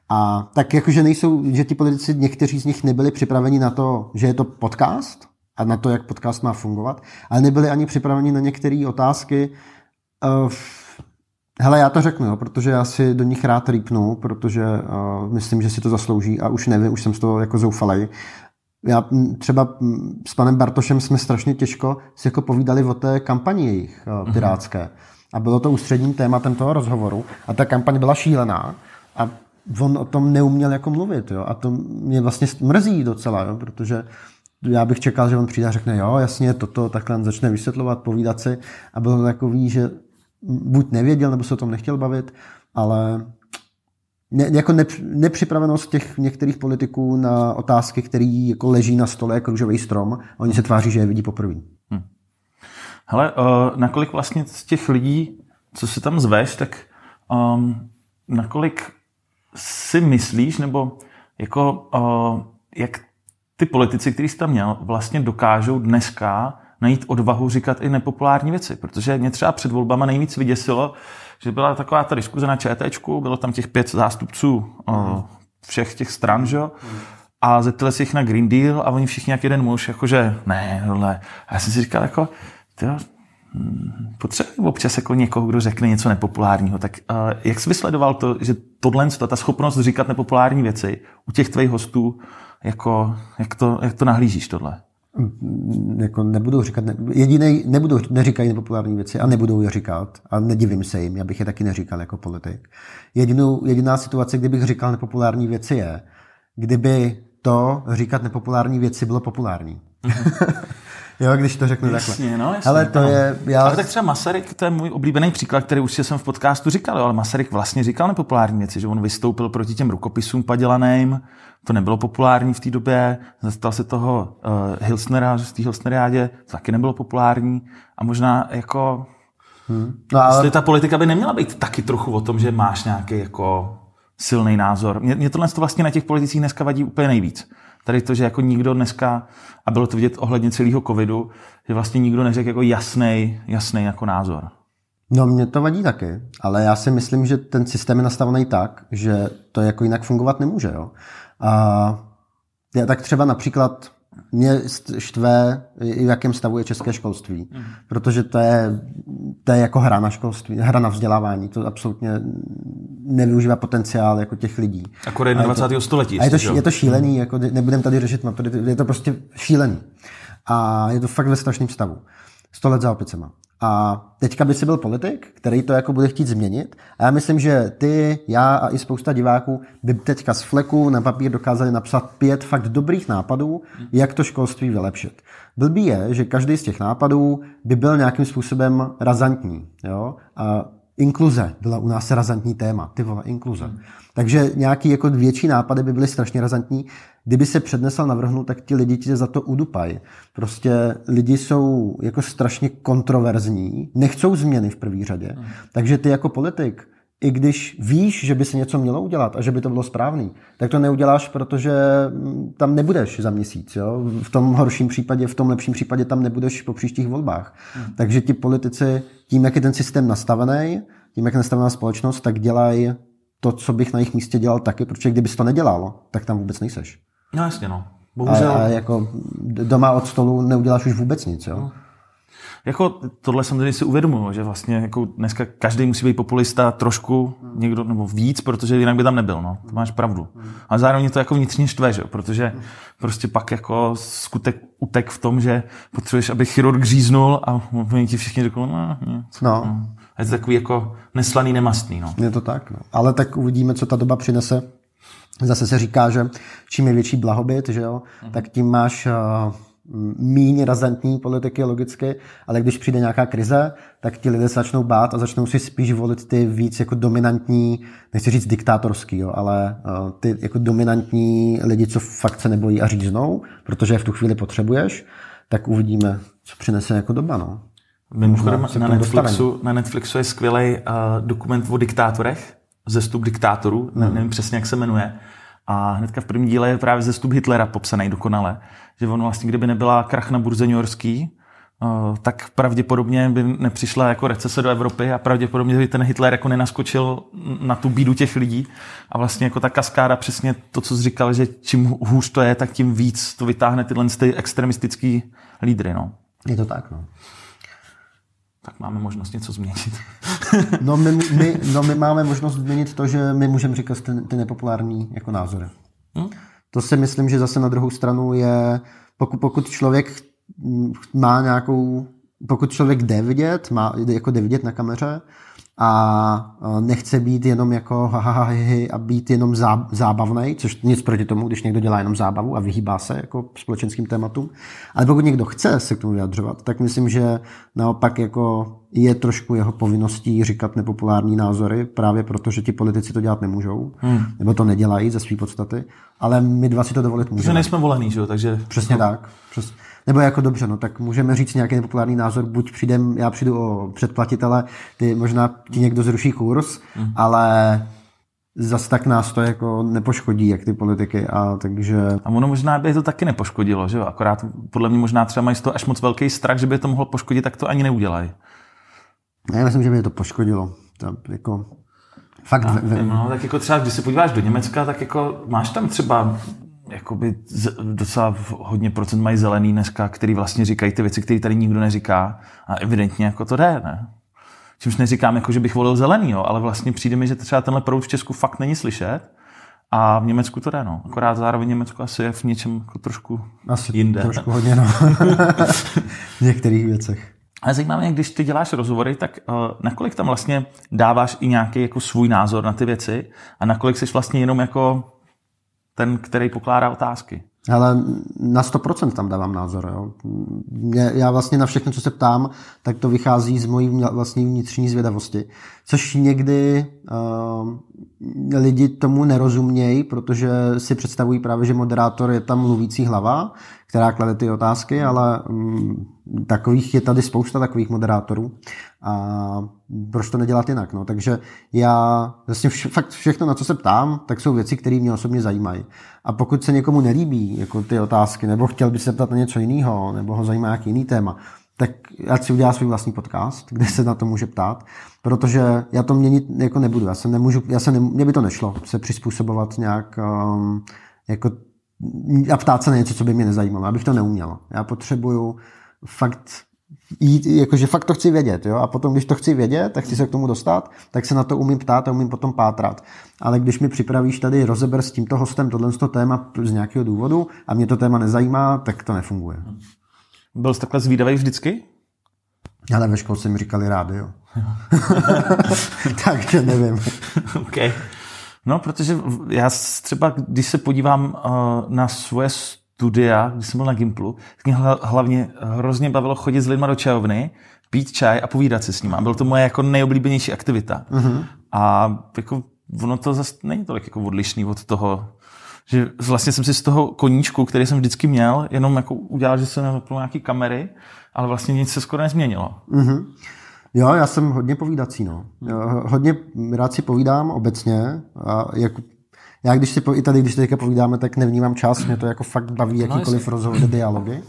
A tak jakože nejsou, že ti politici, někteří z nich nebyli připraveni na to, že je to podcast a na to, jak podcast má fungovat, ale nebyli ani připraveni na některé otázky. Uh, hele, já to řeknu, jo, protože já si do nich rád rýpnu, protože uh, myslím, že si to zaslouží a už nevím, už jsem z toho jako zoufalej, já mm, třeba mm, s panem Bartošem jsme strašně těžko si jako povídali o té kampani jejich eh, mhm. pirátské. A bylo to ústředním tématem toho rozhovoru. A ta kampaň byla šílená. A on o tom neuměl jako mluvit. Jo? A to mě vlastně mrzí docela, jo? protože já bych čekal, že on přijde a řekne, jo, jasně, toto, takhle začne vysvětlovat, povídat si. A bylo to takový, že buď nevěděl, nebo se o tom nechtěl bavit, ale ne, jako nep, nepřipravenost těch některých politiků na otázky, které jako leží na stole jako růžový strom a oni se tváří, že je vidí poprvé. Hmm. Hele, uh, nakolik vlastně z těch lidí, co si tam zveš, tak um, nakolik si myslíš, nebo jako uh, jak ty politici, který jsi tam měl, vlastně dokážou dneska najít odvahu říkat i nepopulární věci, protože mě třeba před volbama nejvíc vyděsilo, že byla taková ta diskuze na ČTčku, bylo tam těch pět zástupců eh, všech těch stran, že? a zeptali se jich na Green Deal a oni všichni jak jeden muž, jakože ne, hele. A já jsem si říkal, jako, tyjo, hm, potřebuji občas jako někoho, kdo řekne něco nepopulárního. Tak uh, jak jsi vysledoval to, že tohle, ta schopnost říkat nepopulární věci u těch tvých hostů, jako, jak, to, jak to nahlížíš tohle? jako nebudou říkat, Jediné nebudou, neříkají nepopulární věci a nebudou je říkat a nedivím se jim, já bych je taky neříkal jako politik. Jedinou, jediná situace, kdybych říkal nepopulární věci je, kdyby to říkat nepopulární věci bylo populární. jo, když to řeknu jasně, takhle. No, jasně, ale to no. je... Já... Ale tak třeba Masaryk, to je můj oblíbený příklad, který už jsem v podcastu říkal, jo, ale Masaryk vlastně říkal nepopulární věci, že on vystoupil proti těm rukopisům padělaným, to nebylo populární v té době, zastal se toho uh, Hilsnera, z té Hilsneriádě, to taky nebylo populární a možná jako... Hmm. No, ale... ta politika by neměla být taky trochu o tom, že máš nějaký jako silný názor. Mě, mě tohle to vlastně na těch politicích dneska vadí úplně nejvíc. Tady to, že jako nikdo dneska, a bylo to vidět ohledně celého covidu, že vlastně nikdo neřekl jako jasný, jasný jako názor. No mě to vadí taky, ale já si myslím, že ten systém je nastavený tak, že to jako jinak fungovat nemůže. Jo? A já tak třeba například mě štve, v jakém stavu je české školství, protože to je, to je jako hra na školství, hra na vzdělávání, to absolutně nevyužívá potenciál jako těch lidí. Akorát 21. století. A je to, je to šílený, hmm. jako nebudem tady řešit maturity, je to prostě šílený. A je to fakt ve strašném stavu. 100 let za opicema. A teďka by si byl politik, který to jako bude chtít změnit. A já myslím, že ty, já a i spousta diváků by teďka z fleku na papír dokázali napsat pět fakt dobrých nápadů, jak to školství vylepšit. Blbý je, že každý z těch nápadů by byl nějakým způsobem razantní. Jo? A Inkluze byla u nás razantní téma. Ty vole, inkluze. Hmm. Takže nějaký jako větší nápady by byly strašně razantní. Kdyby se přednesl navrhnu, tak ti lidi ti za to udupají. Prostě lidi jsou jako strašně kontroverzní, nechcou změny v první řadě. Hmm. Takže ty jako politik i když víš, že by se něco mělo udělat a že by to bylo správný, tak to neuděláš, protože mm, tam nebudeš za měsíc. Jo? V tom horším případě, v tom lepším případě tam nebudeš po příštích volbách. Hmm. Takže ti politici, tím, jak je ten systém nastavený, tím, jak je nastavená společnost, tak dělají to, co bych na jejich místě dělal taky, protože kdyby to nedělalo, tak tam vůbec nejseš. No jasně, no. Bohužel. A, a jako doma od stolu neuděláš už vůbec nic, jo? No jako tohle jsem tady si uvědomoval, že vlastně jako dneska každý musí být populista trošku, hmm. někdo nebo víc, protože jinak by tam nebyl, no. To máš pravdu. Hmm. A zároveň to jako vnitřně štve, že? protože hmm. prostě pak jako skutek utek v tom, že potřebuješ, aby chirurg říznul a oni ti všichni řeknou, no, nic, hm, no. no. A je to takový jako neslaný, nemastný, no. Je to tak, no. Ale tak uvidíme, co ta doba přinese. Zase se říká, že čím je větší blahobyt, že jo, hmm. tak tím máš uh, méně razantní politiky logicky, ale když přijde nějaká krize, tak ti lidé se začnou bát a začnou si spíš volit ty víc jako dominantní, nechci říct diktátorský, jo, ale uh, ty jako dominantní lidi, co fakt se nebojí a říznou, protože je v tu chvíli potřebuješ, tak uvidíme, co přinese jako doba. No. Mimochodem na Netflixu, na Netflixu je skvělý uh, eh, dokument o diktátorech, zestup diktátorů, hmm. nevím přesně, jak se jmenuje, a hnedka v prvním díle je právě stup Hitlera popsaný dokonale. Že on vlastně, kdyby nebyla krach na burze New Yorkský, eh, tak pravděpodobně by nepřišla jako recese do Evropy a pravděpodobně by ten Hitler jako nenaskočil na tu bídu těch lidí a vlastně jako ta kaskáda přesně to, co jsi říkal, že čím hůř to je, tak tím víc to vytáhne tyhle ty extremistický lídry, no. Je to tak, no tak máme možnost něco změnit. no, my, my, no my máme možnost změnit to, že my můžeme říkat ty, ty nepopulární jako názory. Hmm? To si myslím, že zase na druhou stranu je, pokud, pokud člověk má nějakou, pokud člověk jde vidět, má, jako jde vidět na kameře, a e, nechce být jenom jako ha, ha, ha, hi, a být jenom zá, zábavný, což nic proti tomu, když někdo dělá jenom zábavu a vyhýbá se jako společenským tématům. Ale pokud někdo chce se k tomu vyjadřovat, tak myslím, že naopak jako je trošku jeho povinností říkat nepopulární názory, právě proto, že ti politici to dělat nemůžou, hmm. nebo to nedělají ze své podstaty, ale my dva si to dovolit můžeme. Protože nejsme volený, že jo? Takže... Přesně no. tak. Přes... Nebo jako dobře, no tak můžeme říct nějaký nepopulární názor, buď přijdem, já přijdu o předplatitele, ty možná ti někdo zruší kurz, mm. ale zase tak nás to jako nepoškodí, jak ty politiky. A takže... A ono možná by to taky nepoškodilo, že jo? Akorát podle mě možná třeba mají z toho až moc velký strach, že by to mohlo poškodit, tak to ani neudělají. já myslím, že by to poškodilo. To, jako, fakt, a, ve, ve... No, tak jako třeba, když se podíváš do Německa, tak jako máš tam třeba jakoby z, docela hodně procent mají zelený dneska, který vlastně říkají ty věci, které tady nikdo neříká a evidentně jako to jde, ne? Čímž neříkám, jako, že bych volil zelený, jo, ale vlastně přijde mi, že třeba tenhle proud v Česku fakt není slyšet a v Německu to jde, no. Akorát zároveň Německo asi je v něčem jako trošku asi jinde. Trošku hodně, no. v některých věcech. Ale zajímá mě, když ty děláš rozhovory, tak uh, nakolik tam vlastně dáváš i nějaký jako svůj názor na ty věci a nakolik jsi vlastně jenom jako ten, který pokládá otázky. Ale na 100% tam dávám názor. Jo. Já vlastně na všechno, co se ptám, tak to vychází z mojí vlastní vnitřní zvědavosti což někdy uh, lidi tomu nerozumějí, protože si představují právě, že moderátor je tam mluvící hlava, která klade ty otázky, ale um, takových je tady spousta takových moderátorů a proč to nedělat jinak, no. Takže já vlastně vš- fakt všechno, na co se ptám, tak jsou věci, které mě osobně zajímají. A pokud se někomu nelíbí jako ty otázky, nebo chtěl by se ptat na něco jiného, nebo ho zajímá nějaký jiný téma, tak ať si udělá svůj vlastní podcast, kde se na to může ptát, protože já to měnit jako nebudu. Já se nemůžu, já se ne, mě by to nešlo se přizpůsobovat nějak um, jako a ptát se na něco, co by mě nezajímalo. Abych to neuměl. Já potřebuju fakt jít, jakože fakt to chci vědět, jo, a potom, když to chci vědět, tak chci se k tomu dostat, tak se na to umím ptát a umím potom pátrat. Ale když mi připravíš tady rozeber s tímto hostem tohle téma z nějakého důvodu a mě to téma nezajímá, tak to nefunguje. Byl jsi takhle zvídavý vždycky? Ale ve škole mi říkali rádio. tak to nevím. okay. No, protože já třeba, když se podívám uh, na svoje studia, když jsem byl na Gimplu, tak mě hlavně hrozně bavilo chodit s lidma do čajovny, pít čaj a povídat si s nimi. Byl to moje jako nejoblíbenější aktivita. Mm-hmm. A jako ono to zase není tolik jako odlišný od toho, že vlastně jsem si z toho koníčku, který jsem vždycky měl, jenom jako udělal, že jsem zapnul nějaký kamery, ale vlastně nic se skoro nezměnilo. Mm-hmm. Jo, já jsem hodně povídací, no. Jo, hodně rád si povídám obecně. A jak, já když si i tady, když teďka povídáme, tak nevnímám čas, mě to jako fakt baví no, jakýkoliv no, rozhovory, dialogy.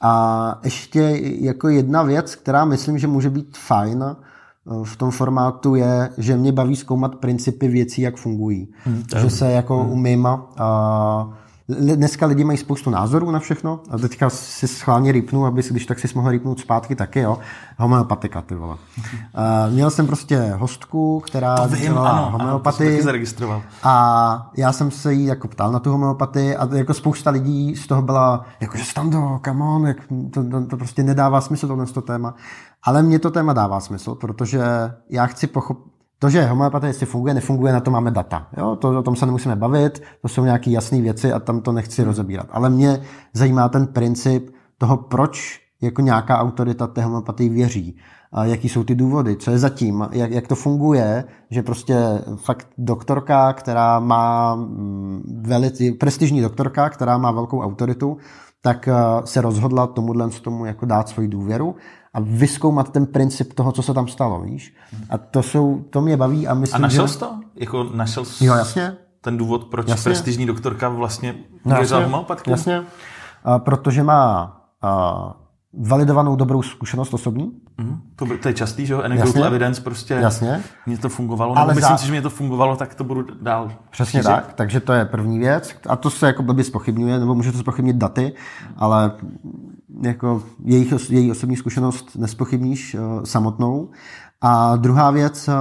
A ještě jako jedna věc, která myslím, že může být fajn, v tom formátu je, že mě baví zkoumat principy věcí, jak fungují. Hmm. Že se jako hmm. umím a dneska lidi mají spoustu názorů na všechno a teďka si schválně rýpnu, aby si, když tak si mohl rýpnout zpátky taky, jo. Homeopatika, ty vole. Uh, měl jsem prostě hostku, která vím, dělala ano, homeopatii. Ano, to zaregistroval. A já jsem se jí jako ptal na tu homeopatii a jako spousta lidí z toho byla, jako že do, come on, jak, to, to, to, prostě nedává smysl tohle to téma. Ale mě to téma dává smysl, protože já chci pochopit, to, že homeopatie jestli funguje, nefunguje, na to máme data. Jo? To, o tom se nemusíme bavit, to jsou nějaké jasné věci a tam to nechci rozebírat. Ale mě zajímá ten princip toho, proč jako nějaká autorita té homeopatii věří. A jaký jsou ty důvody, co je zatím, jak, jak to funguje, že prostě fakt doktorka, která má mm, velice prestižní doktorka, která má velkou autoritu, tak eh, se rozhodla tomuhle tomu jako dát svoji důvěru a vyskoumat ten princip toho, co se tam stalo, víš? A to, jsou, to mě baví a myslím, A našel jsi že... to? Jako našel jsi jo, jasně. ten důvod, proč jasně. prestižní doktorka vlastně no, jasně. Jasně, a protože má a validovanou dobrou zkušenost osobní. Mm, to, to je častý, že jo? Anecdotal evidence prostě. Jasně. Mně to fungovalo, ale myslím za... si, že mě to fungovalo, tak to budu dál. Přesně šířit. tak, takže to je první věc. A to se jako blbě spochybňuje, nebo může to spochybnit daty, ale jako jejich, její osobní zkušenost nespochybníš uh, samotnou. A druhá věc, uh,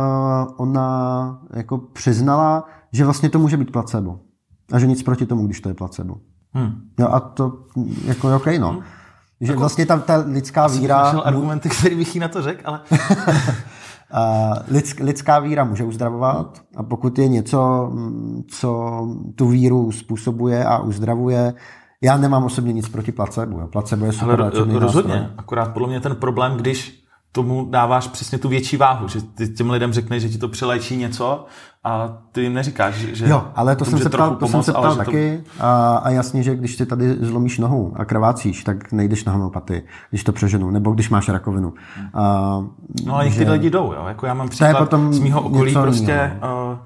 ona jako přiznala, že vlastně to může být placebo. A že nic proti tomu, když to je placebo. Hmm. Jo, a to jako je OK, no. Hmm. Že jako, vlastně tam ta lidská asi víra... Našel argumenty, který bych jí na to řekl, ale... Lidsk, lidská víra může uzdravovat a pokud je něco, co tu víru způsobuje a uzdravuje, já nemám osobně nic proti placebo. Placebo je super. Ale rozhodně, nástroj. akorát podle mě ten problém, když tomu dáváš přesně tu větší váhu, že ty těm lidem řekneš, že ti to přelečí něco a ty jim neříkáš, že Jo, ale to, jsem se, ptal, to jsem se ptal taky to... a, a jasně, že když ty tady zlomíš nohu a krvácíš, tak nejdeš na homeopatii, když to přeženu, nebo když máš rakovinu. A, no a někdy že... lidi jdou, jo? jako já mám příklad potom z mýho okolí prostě uh,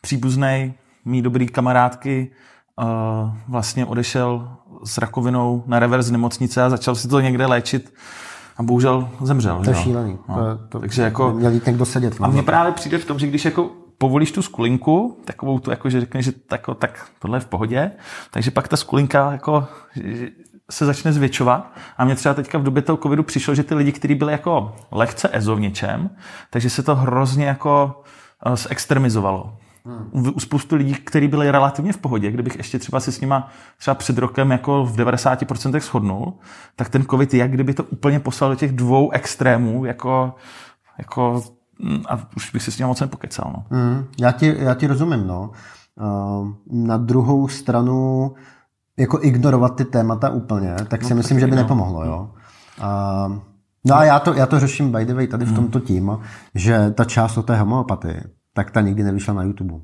příbuznej, mý dobrý kamarádky uh, vlastně odešel s rakovinou na reverz nemocnice a začal si to někde léčit a bohužel zemřel. To je šílený. No. To, to Takže jako, měl jít někdo sedět. A mně právě přijde v tom, že když jako povolíš tu skulinku, takovou tu, jako, že řekneš, že tako, tak tohle je v pohodě, takže pak ta skulinka jako, se začne zvětšovat. A mě třeba teďka v době toho covidu přišlo, že ty lidi, kteří byli jako lehce ezovničem, takže se to hrozně jako eh, zextremizovalo. Hmm. U spoustu lidí, kteří byli relativně v pohodě, kdybych ještě třeba si s nima třeba před rokem jako v 90% shodnul, tak ten covid jak kdyby to úplně poslal do těch dvou extrémů, jako, jako mm, a už bych si s nima moc nepokecal. No. Hmm. Já, ti, já ti rozumím, no. Eh, na druhou stranu, jako ignorovat ty témata úplně, tak no, si no, myslím, že by no. nepomohlo, jo. A, no a no. já to, já to řeším by the way tady v mm. tomto tím, že ta část o té homeopatii, tak ta nikdy nevyšla na YouTube.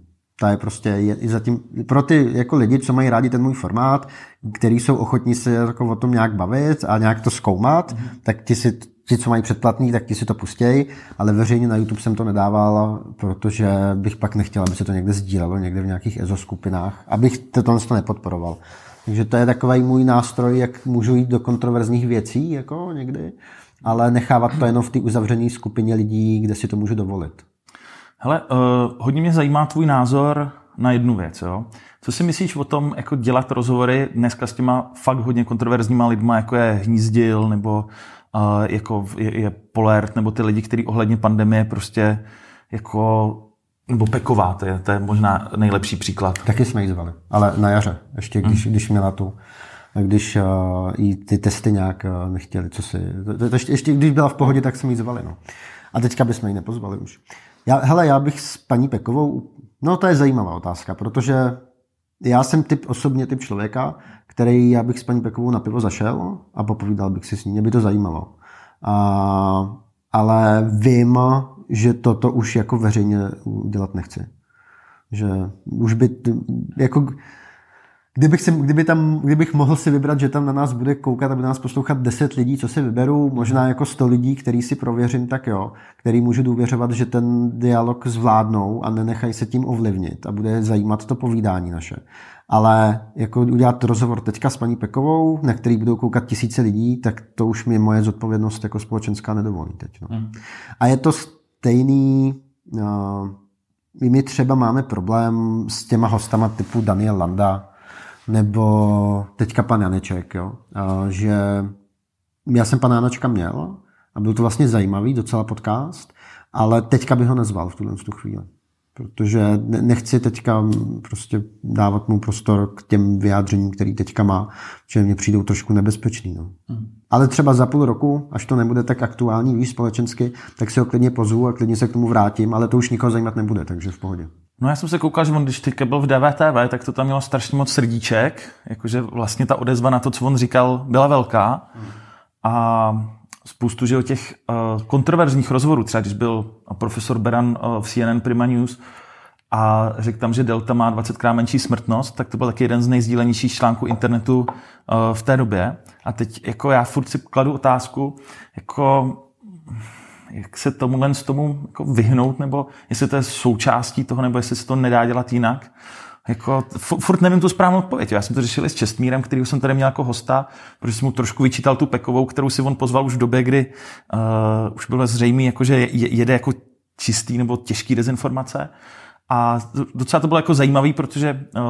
Ta je prostě je, i zatím, pro ty jako lidi, co mají rádi ten můj formát, který jsou ochotní se jako o tom nějak bavit a nějak to zkoumat, mm. tak ti si ti, co mají předplatný, tak ti si to pustějí, ale veřejně na YouTube jsem to nedával, protože bych pak nechtěl, aby se to někde sdílelo, někde v nějakých EZO skupinách, abych to, to nepodporoval. Takže to je takový můj nástroj, jak můžu jít do kontroverzních věcí, jako někdy, ale nechávat to jenom v té uzavřené skupině lidí, kde si to můžu dovolit. Hele, uh, hodně mě zajímá tvůj názor na jednu věc. Jo? Co si myslíš o tom, jako dělat rozhovory dneska s těma fakt hodně kontroverzníma lidma, jako je Hnízdil, nebo uh, jako je, je Polert, nebo ty lidi, kteří ohledně pandemie prostě jako nebo Peková, to je, to je možná nejlepší příklad. Taky jsme ji zvali, ale na jaře, ještě když, mm. když měla tu, když uh, jí ty testy nějak uh, nechtěli, co si, to, to ještě, ještě když byla v pohodě, tak jsme ji zvali, no. A teďka bychom ji nepozvali už. Já, hele, já bych s paní Pekovou... No to je zajímavá otázka, protože já jsem typ, osobně typ člověka, který já bych s paní Pekovou na pivo zašel a popovídal bych si s ní, mě by to zajímalo. A, ale vím, že toto už jako veřejně dělat nechci. Že už by, jako, Kdybych, si, kdyby tam, kdybych mohl si vybrat, že tam na nás bude koukat, aby nás poslouchat 10 lidí, co si vyberu, možná jako 100 lidí, který si prověřím, tak jo, který můžu důvěřovat, že ten dialog zvládnou a nenechají se tím ovlivnit a bude zajímat to povídání naše. Ale jako udělat rozhovor teďka s paní Pekovou, na který budou koukat tisíce lidí, tak to už mi moje zodpovědnost jako společenská nedovolí teď. No. Hmm. A je to stejný... Uh, my třeba máme problém s těma hostama typu Daniel Landa, nebo teďka pan Janeček, jo? že já jsem pana Janečka měl a byl to vlastně zajímavý docela podcast, ale teďka bych ho nezval v tuhle tu chvíli. Protože nechci teďka prostě dávat mu prostor k těm vyjádřením, který teďka má, že mě přijdou trošku nebezpečný. No. Mm. Ale třeba za půl roku, až to nebude tak aktuální, víš, společensky, tak si ho klidně pozvu a klidně se k tomu vrátím, ale to už nikoho zajímat nebude, takže v pohodě. No já jsem se koukal, že on když teďka byl v DVTV, tak to tam mělo strašně moc srdíček, jakože vlastně ta odezva na to, co on říkal, byla velká. A spoustu že, těch uh, kontroverzních rozhovorů, třeba když byl eh, profesor Beran uh, v CNN Prima News a řekl tam, že Delta má 20krát menší smrtnost, tak to byl taky jeden z nejzdílenějších článků internetu uh, v té době. A teď jako já furt si kladu otázku, jako jak se len z tomu jako vyhnout, nebo jestli to je součástí toho, nebo jestli se to nedá dělat jinak. Jako, furt nevím tu správnou odpověď. Já jsem to řešil s Čestmírem, který jsem tady měl jako hosta, protože jsem mu trošku vyčítal tu pekovou, kterou si on pozval už v době, kdy uh, už bylo zřejmé, jako, že jede jako čistý nebo těžký dezinformace. A docela to bylo jako zajímavé, protože eh,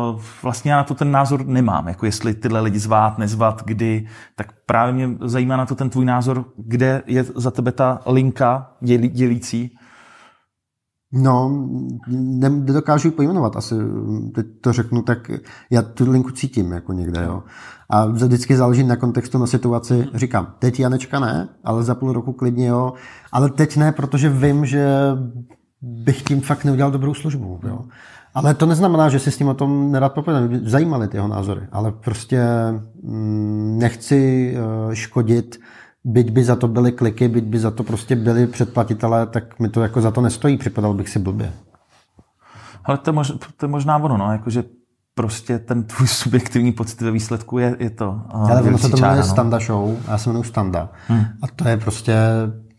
vlastně já na to ten názor nemám, jako jestli tyhle lidi zvát, nezvat, kdy, tak právě mě zajímá na to ten tvůj názor, kde je za tebe ta linka dělící. No, nedokážu pojmenovat asi, teď to řeknu, tak já tu linku cítím jako někde, jo. A vždycky záleží na kontextu, na situaci. Mhm. Říkám, teď Janečka ne, ale za půl roku klidně jo. Ale teď ne, protože vím, že bych tím fakt neudělal dobrou službu. Jo. Ale to neznamená, že si s ním o tom nerad popovídám. Zajímaly ty jeho názory, ale prostě mm, nechci eh, škodit, byť by za to byly kliky, byť by za to prostě byli předplatitelé, tak mi to jako za to nestojí, připadal bych si blbě. Ale to, mož, to je možná ono, no, jakože prostě ten tvůj subjektivní pocit ve výsledku je, je to. Eh, ale ono se to jmenuje no. Standa Show, já se jmenuji Standa. Hmm. A to je prostě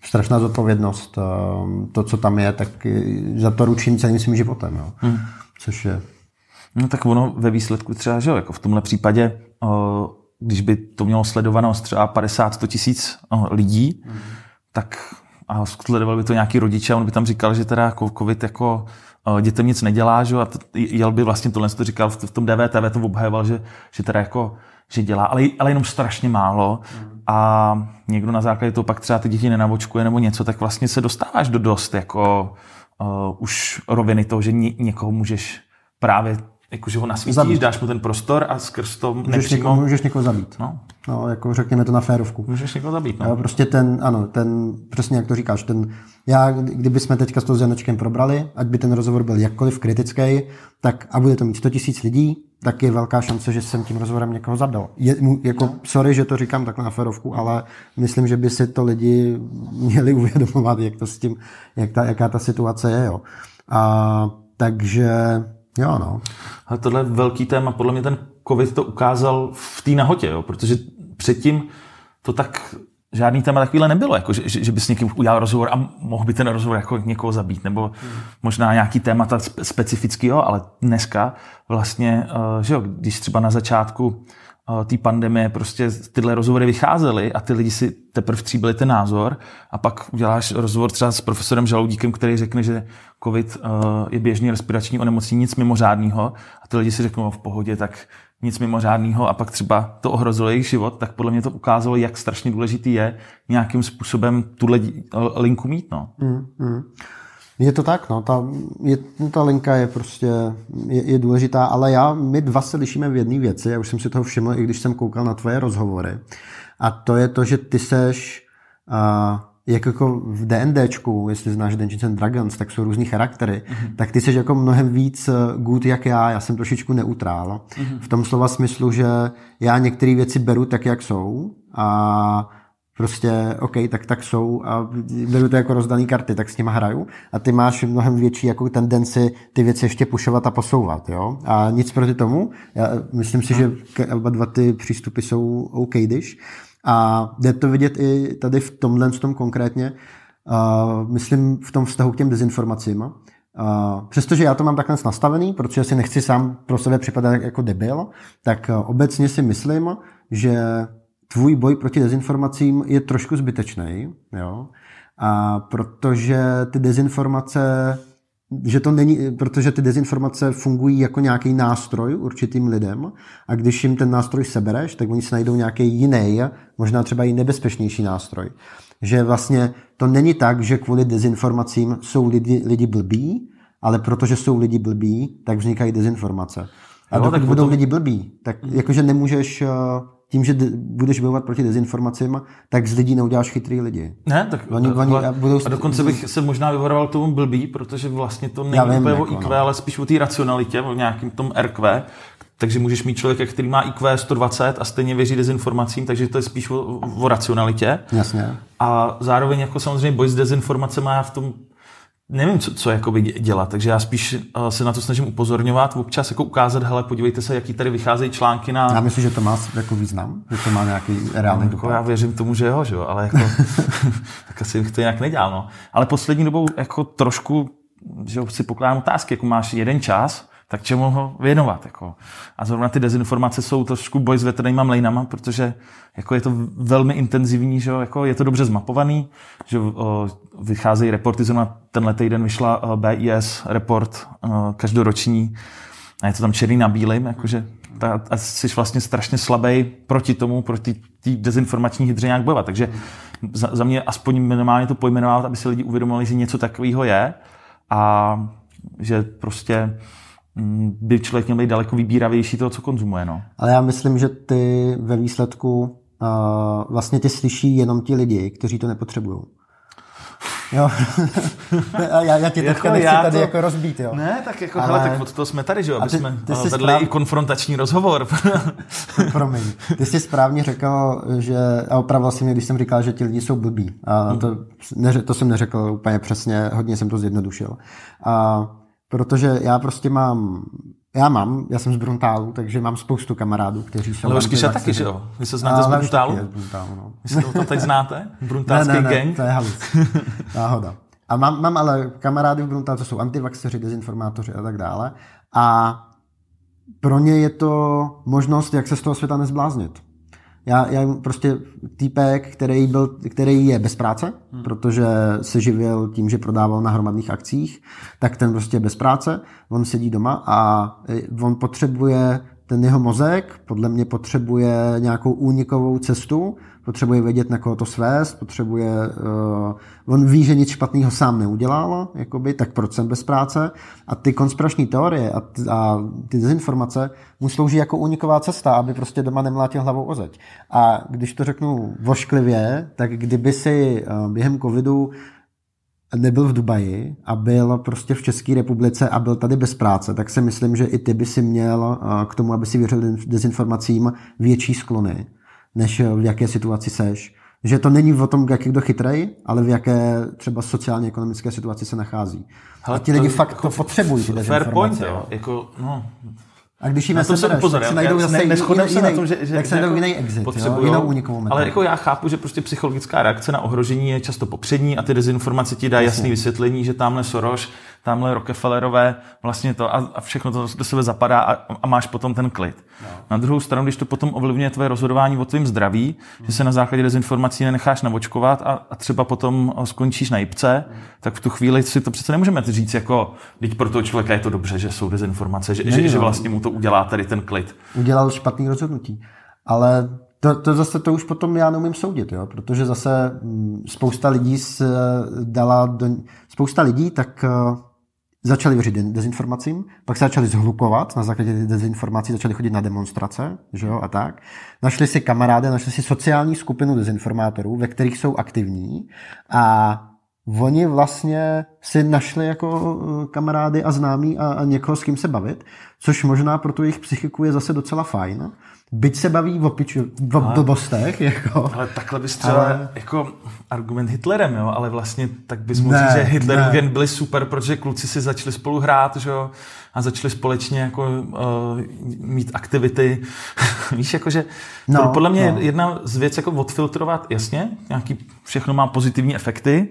strašná zodpovědnost. Eh, to, co tam je, tak za to ručím celým svým životem. Jo. Hmm. Což je... No tak ono ve výsledku třeba, že jo, jako v tomhle případě, eh, když by to mělo sledovanost třeba 50-100 tisíc eh, lidí, hmm. tak a sledoval by to nějaký rodiče a on by tam říkal, že teda jako covid jako dětem nic nedělá, že? a jel by vlastně tohle, to říkal v, v tom DVTV, to obhajoval, že, že teda jako, že dělá, ale, ale jenom strašně málo. Mm a někdo na základě toho pak třeba ty děti nenavočkuje nebo něco, tak vlastně se dostáváš do dost jako uh, už roviny toho, že ně, někoho můžeš právě jakože ho nasvítíš, zabít. dáš mu ten prostor a skrz to můžeš nepřímo... někoho, můžeš někoho zabít. No. no. jako řekněme to na férovku. Můžeš někoho zabít, no. Prostě ten, ano, ten, přesně jak to říkáš, ten, já, kdyby jsme teďka s tou Janečkem probrali, ať by ten rozhovor byl jakkoliv kritický, tak a bude to mít 100 tisíc lidí, tak je velká šance, že jsem tím rozvodem někoho zadal. Je, jako, no. Sorry, že to říkám tak na ferovku, ale myslím, že by si to lidi měli uvědomovat, jak to s tím, jak ta, jaká ta situace je. Jo. A, takže jo, no. Ale tohle je velký téma. Podle mě ten covid to ukázal v té nahotě, jo, protože předtím to tak žádný téma takovýhle nebylo, jako, že, že, že by s někým udělal rozhovor a mohl by ten rozhovor jako někoho zabít, nebo hmm. možná nějaký témata specifického, ale dneska vlastně, eh, že jo, když třeba na začátku eh, té pandemie prostě tyhle rozhovory vycházely a ty lidi si teprve tříbili ten názor a pak uděláš rozhovor třeba s profesorem Žaludíkem, který řekne, že covid eh, je běžný respirační onemocnění, nic mimořádného a ty lidi si řeknou no, v pohodě, tak nic mimořádného a pak třeba to ohrozilo jejich život, tak podle mě to ukázalo, jak strašně důležitý je nějakým způsobem tuhle linku mít. No. Mm, mm. Je to tak, no, ta, je, ta linka je prostě, je, je důležitá, ale já, my dva se lišíme v jedné věci, já už jsem si toho všiml, i když jsem koukal na tvoje rozhovory, a to je to, že ty seš uh, jak jako v D&Dčku, jestli znáš Dungeons and Dragons, tak jsou různý charaktery, mm-hmm. tak ty jsi jako mnohem víc eh, good jak já, já jsem trošičku neutrál. Mm-hmm. V tom slova smyslu, že já některé věci beru tak, jak jsou a prostě, OK, tak tak jsou a beru to jako rozdaný karty, tak s nima hraju a ty máš mnohem větší jako tendenci ty věci ještě pušovat a posouvat, jo? A nic proti tomu, já myslím si, mhm. že oba dva ty přístupy jsou OK, když. A jde to vidět i tady v tomhle v tom konkrétně, uh, myslím v tom vztahu k těm dezinformacím. Uh, přestože já to mám takhle nastavený, protože si nechci sám pro sebe připadat jako debil, tak obecně si myslím, že tvůj boj proti dezinformacím je trošku zbytečný, jo? A protože ty dezinformace že to není, protože ty dezinformace fungují jako nějaký nástroj určitým lidem a když jim ten nástroj sebereš, tak oni si najdou nějaký jiný, možná třeba i nebezpečnější nástroj. Že vlastně to není tak, že kvůli dezinformacím jsou lidi, lidi blbí, ale protože jsou lidi blbí, tak vznikají dezinformace. A jo, dokud tak budou potom... lidi blbí, tak hmm. jakože nemůžeš eh, tím, že budeš bojovat proti dezinformacím, tak z lidí neuděláš chytrý lidi. Ne, tak oni, oni, a, budou a dokonce bych se možná vyvaroval k tomu blbý, protože vlastně to není vím, jako, o no. IQ, ale spíš o té racionalitě, o nějakém tom RQ, takže můžeš mít člověka, který má IQ 120 a stejně věří dezinformacím, takže to je spíš o, o racionalitě. Jasně. A zároveň jako samozřejmě boj s dezinformacemi já v tom nevím, co, co jakoby dělat, takže já spíš uh, se na to snažím upozorňovat, občas jako ukázat, hele, podívejte se, jaký tady vycházejí články na... Já myslím, že to má jako význam, že to má nějaký reálný no, dopad. já věřím tomu, že jo, že jo, ale jako, tak asi bych to nějak nedělal, no. Ale poslední dobou jako trošku, že si pokládám otázky, jako máš jeden čas, tak čemu ho věnovat. Jako. A zrovna ty dezinformace jsou trošku boj s větrnýma mlejnama, protože jako je to velmi intenzivní, že jo, jako je to dobře zmapovaný, že o, vycházejí reporty, zrovna tenhle týden vyšla o, BIS report o, každoroční, a je to tam černý na bílým, jakože ta, a jsi vlastně strašně slabý proti tomu, proti té dezinformační hydře nějak bojovat. Takže za, za mě aspoň minimálně to pojmenovat, aby si lidi uvědomili, že něco takového je a že prostě by člověk měl být daleko vybíravější toho, co konzumuje. No. Ale já myslím, že ty ve výsledku uh, vlastně ty slyší jenom ti lidi, kteří to nepotřebují. Jo. já, já tě teďka jako nechci já tady to... jako rozbít, jo. Ne, tak jako, ale... hele, tak od toho jsme tady, že jo, aby ty, jsme ty vedli správ... i konfrontační rozhovor. Promiň, ty jsi správně řekl, že, a opravil si mě, když jsem říkal, že ti lidi jsou blbí. A to, hmm. neře, to jsem neřekl úplně přesně, hodně jsem to zjednodušil. A protože já prostě mám já mám, já jsem z Bruntálu, takže mám spoustu kamarádů, kteří jsou... už Kiša taky, že jo? Vy se znáte z Bruntálu? Z Bruntálu, no. Vy se to teď znáte? Bruntálský ne, ne, ne, gang? to je halus. Náhoda. A mám, mám ale kamarády v Bruntálu, co jsou antivaxeři, dezinformátoři a tak dále. A pro ně je to možnost, jak se z toho světa nezbláznit. Já, já prostě týpek, který, byl, který je bez práce, hmm. protože se živil tím, že prodával na hromadných akcích, tak ten prostě je bez práce, on sedí doma a eh, on potřebuje ten jeho mozek podle mě potřebuje nějakou únikovou cestu, potřebuje vědět, na koho to svést, potřebuje, uh, on ví, že nic špatného sám neudělal, jakoby, tak proč jsem bez práce? A ty konspirační teorie a, a ty dezinformace mu slouží jako úniková cesta, aby prostě doma nemlátil hlavou o zeď. A když to řeknu vošklivě, tak kdyby si uh, během covidu nebyl v Dubaji a byl prostě v České republice a byl tady bez práce, tak si myslím, že i ty by si měl eh, k tomu, aby si věřil dezinformacím, větší sklony, než eh, v jaké situaci seš. Že to není o tom, jak je kdo chytrej, ale v jaké třeba sociálně ekonomické situaci se nachází. Hele, a ti lidi fakt to potřebují, ty Fair point, jo. Jako, no, a když jim se pozor, se najdou zase ne, jiný, se na tom, že, že tak se najdou jako jiný exit, jo, jinou unikovou metodu. Ale jako já chápu, že prostě psychologická reakce na ohrožení je často popřední a ty dezinformace ti dá jasný vysvětlení, že tamhle Soros, tamhle Rockefellerové, vlastně to a, a všechno to do sebe zapadá a, a máš potom ten klid. No. Na druhou stranu, když to potom ovlivňuje tvé rozhodování o tvém zdraví, mm. že se na základě dezinformací nenecháš navočkovat a, a třeba potom skončíš na jipce, mm. tak v tu chvíli si to přece nemůžeme říct jako, teď pro toho člověka je to dobře, že jsou dezinformace, že, ne, že, že no. vlastně mu to to udělá tady ten klid. Udělal špatný rozhodnutí. Ale to, to zase to už potom já neumím soudit, jo? protože zase mm, spousta lidí se dala do, spousta lidí tak eh, začali věřit dezinformacím, pak se začali zhlukovat na základě dezinformací, začali chodit na demonstrace že jo, a tak. Našli si kamaráde, našli si sociální skupinu dezinformátorů, ve kterých jsou aktivní a oni vlastně si našli jako eh, kamarády a známí a, a někoho, s kým se bavit což možná pro tu jejich psychiku je zase docela fajn. Byť se baví v piču, o ale, blbostech, jako. Ale takhle bys třeba ale... jako argument Hitlerem, jo, ale vlastně tak bys mohl říct, že ne. byli super, protože kluci si začali spolu hrát, že jo, a začali společně jako uh, mít aktivity. Víš, jakože no, podle mě no. jedna z věcí jako odfiltrovat, jasně, nějaký, všechno má pozitivní efekty,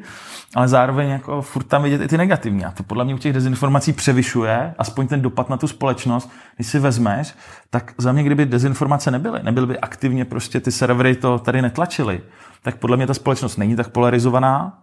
ale zároveň jako furt tam vidět i ty negativní. A to podle mě u těch dezinformací převyšuje, aspoň ten dopad na tu společnost, když si vezmeš, tak za mě, kdyby dezinformace nebyly, nebyly by aktivně prostě ty servery to tady netlačily, tak podle mě ta společnost není tak polarizovaná,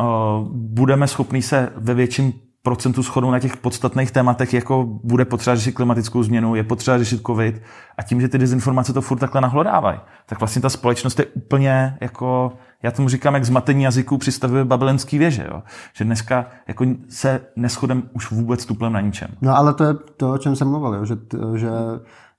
eh, budeme schopni se ve větším procentu schodu na těch podstatných tématech, jako bude potřeba řešit klimatickou změnu, je potřeba řešit covid a tím, že ty dezinformace to furt takhle nahlodávají, tak vlastně ta společnost je úplně jako já tomu říkám, jak zmatení jazyků přistavuje babylenský věže. Jo? Že dneska jako se neschodem už vůbec tuplem na ničem. No ale to je to, o čem jsem mluvil, jo? že, že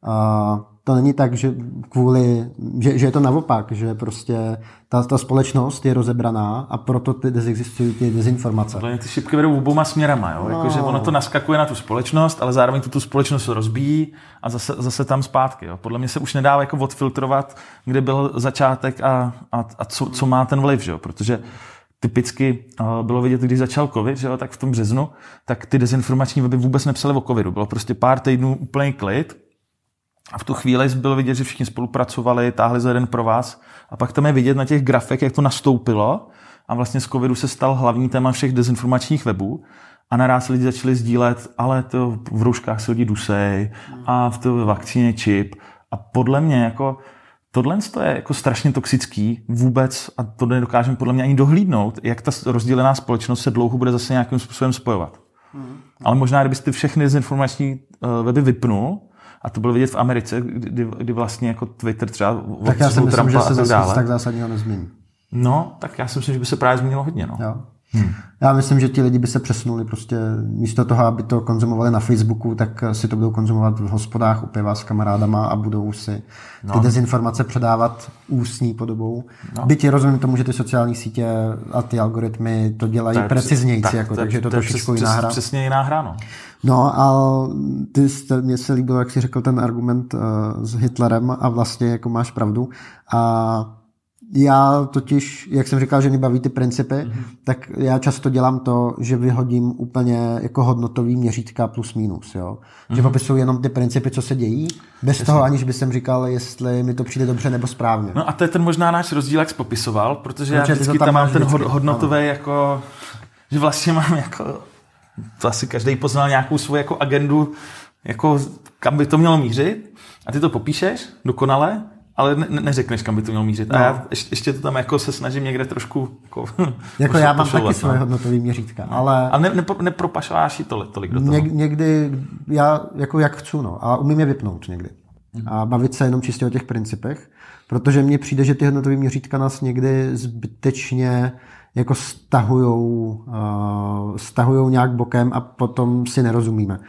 uh to není tak, že kvůli, že, že je to naopak, že prostě ta, ta společnost je rozebraná a proto ty existují ty dezinformace. Podle ty šipky vedou oboma směrama, jo? No. Jako, že no. ono to naskakuje na tu společnost, ale zároveň tu, tu společnost rozbíjí a zase, zase tam zpátky. Jo? Podle mě se už nedá jako odfiltrovat, kde byl začátek a, a, a co, co má ten vliv, že jo? protože typicky eh, bylo vidět, když začal covid, že jo, tak v tom březnu, tak ty dezinformační weby vůbec nepsaly o covidu. Bylo prostě pár týdnů úplný klid, a v tu chvíli bylo vidět, že všichni spolupracovali, táhli za jeden pro vás. A pak tam je vidět na těch grafech, jak to nastoupilo. A vlastně z covidu se stal hlavní téma všech dezinformačních webů. A naraz lidi začali sdílet, ale to v rouškách se lidi dusej a v té vakcíně čip. A podle mě jako tohle je jako strašně toxický vůbec a to nedokážeme podle mě ani dohlídnout, jak ta rozdělená společnost se dlouho bude zase nějakým způsobem spojovat. Hmm. Ale možná, kdybyste všechny dezinformační eh, weby vypnul, a to bylo vidět v Americe, kdy, kdy vlastně jako Twitter třeba Tak já si myslím, Trumpa že se tak, tak zásadního nezmění. No, tak já si myslím, že by se právě změnilo hodně. No. Jo. Hmm. Já myslím, že ti lidi by se přesunuli prostě místo toho, aby to konzumovali na Facebooku, tak si to budou konzumovat v hospodách u piva s kamarádama a budou si no. dezinformace předávat ústní podobou. No. Byť je rozumím tomu, že ty sociální sítě a ty algoritmy to dělají precizněji, tak, jako, tak, takže je to, to trošičku přes, jiná hra. Přesně jiná hra, no. No a ty, mně se líbilo, jak jsi řekl ten argument uh, s Hitlerem a vlastně jako máš pravdu. A já totiž, jak jsem říkal, že mě baví ty principy, mm-hmm. tak já často dělám to, že vyhodím úplně jako hodnotový měřítka plus minus, jo. Mm-hmm. Že mhm. popisuju jenom ty principy, co se dějí, bez Jasně. toho aniž by jsem říkal, jestli mi to přijde dobře nebo správně. No a to je ten možná náš rozdíl, jak popisoval, protože no, já vždycky tam, tam mám ten vždycky, hodnotový ano. jako, že vlastně mám jako, to asi každý poznal nějakou svou jako agendu, jako kam by to mělo mířit a ty to popíšeš dokonale ale ne, neřekneš, kam by to mělo mířit. No. A já ještě, ještě to tam jako se snažím někde trošku... Jako, jako já mám taky no. svoje hodnotové měřítka, no. ale... A ne, ne, nepropašováš to tolik, tolik do toho. Něk, někdy já jako jak chci, no. A umím je vypnout někdy. Mhm. A bavit se jenom čistě o těch principech, protože mně přijde, že ty hodnotové měřítka nás někdy zbytečně jako stahujou, uh, stahujou nějak bokem a potom si nerozumíme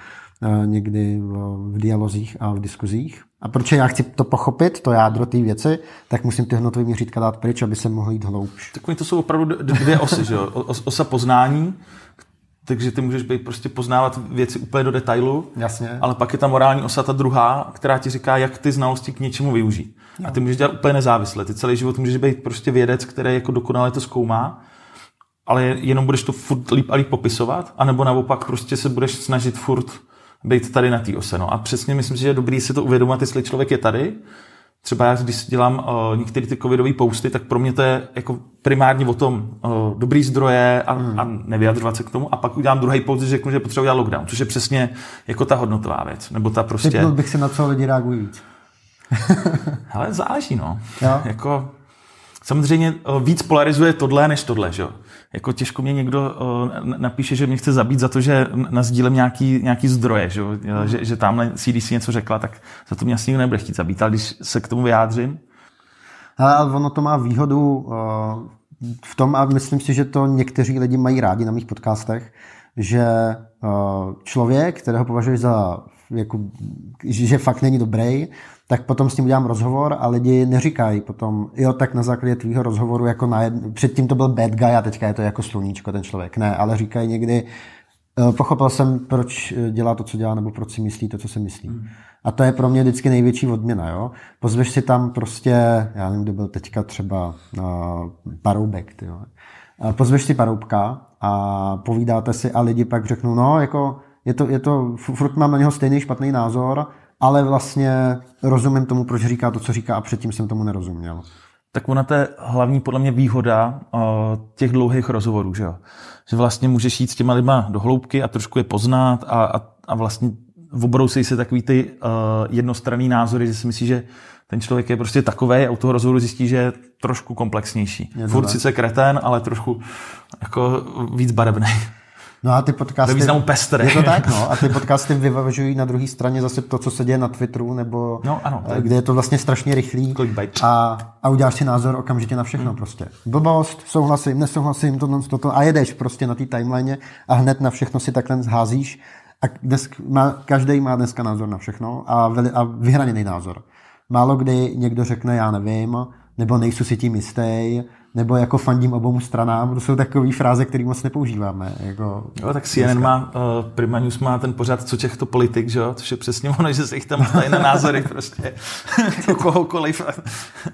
uh, někdy v, v dialozích a v diskuzích. A protože já chci to pochopit, to jádro té věci, tak musím ty hodnotové měřítka dát pryč, aby se mohl jít hloubš. Tak to jsou opravdu dvě osy, že jo? Osa poznání, takže ty můžeš být prostě poznávat věci úplně do detailu. Jasně. Ale pak je ta morální osa, ta druhá, která ti říká, jak ty znalosti k něčemu využít. A no. ty můžeš dělat úplně nezávisle. Ty celý život můžeš být prostě vědec, který jako dokonale to zkoumá, ale jenom budeš to furt líp a líp popisovat, anebo naopak prostě se budeš snažit furt být tady na té ose. No. A přesně myslím si, že je dobrý si to uvědomit, jestli člověk je tady. Třeba já, když dělám uh, některé ty covidové pousty, tak pro mě to je jako primárně o tom uh, dobrý zdroje a, hmm. a nevyjadřovat se k tomu. A pak udělám druhý pouze, že řeknu, že potřebuji udělat lockdown, což je přesně jako ta hodnotová věc. Nebo ta prostě... Typnul bych se na co lidi reagují víc. Ale záleží, no. Jo? Jako, Samozřejmě eh, víc polarizuje tohle než tohle, že jo? Jako těžko mě někdo eh, napíše, že mě chce zabít za to, že nazdílem nějaký, nějaký zdroje, že, eh, mhm. že, že tamhle CDC něco řekla, tak za to mě asi nikdo nebude chtít zabít, ale když se k tomu vyjádřím. Ale ono to má výhodu v tom, a myslím si, že to někteří lidi mají rádi na mých podcastech, že člověk, kterého považuješ za, jako, že fakt není dobrý, tak potom s ním udělám rozhovor a lidi neříkají potom, jo, tak na základě tvýho rozhovoru, jako na jedn... předtím to byl bad guy a teďka je to jako sluníčko ten člověk. Ne, ale říkají někdy, e, pochopil jsem, proč e, dělá to, co dělá, nebo proč si myslí to, co si myslí. Hmm. A to je pro mě vždycky největší odměna, jo. Pozveš si tam prostě, já nevím, kdo byl teďka třeba uh, paroubek, ty jo. Pozveš si paroubka a povídáte si a lidi pak řeknou, no, jako je to, je to, furt mám na něho stejný špatný názor, ale vlastně rozumím tomu, proč říká to, co říká a předtím jsem tomu nerozuměl. Tak ona to je hlavní podle mě výhoda eh, těch dlouhých rozhovorů, že jo? Že vlastně můžeš jít s těma lidma do hloubky a trošku je poznat a, a, a vlastně obrousej se takový ty uh, jednostranný názory, že si myslí, že ten člověk je prostě takový a u toho rozhovoru zjistí, že je trošku komplexnější. Je Furt sice kretén, ale trošku jako víc barevný. No a ty podcasty... Ve významu Je to tak, no. A ty podcasty vyvažují na druhé straně zase to, co se děje na Twitteru, nebo no, ano, tak. Eh, kde je to vlastně strašně rychlý. A, a uděláš si názor okamžitě na všechno mm. prostě. Blbost, souhlasím, nesouhlasím, to, to, to a jedeš prostě na té timeline a hned na všechno si takhle zházíš. A dnes, má, každý má dneska názor na všechno a, veli, a vyhraněný názor. Málo kdy někdo řekne, já nevím, nebo nejsou si tím jistý, nebo jako fandím obou stranám, to jsou takové fráze, které moc nepoužíváme. Jako jo, tak CNN dneska. má, uh, Prima News má ten pořád co těchto politik, že jo? To je přesně ono, že se jich tam stají na názory prostě to kohokoliv.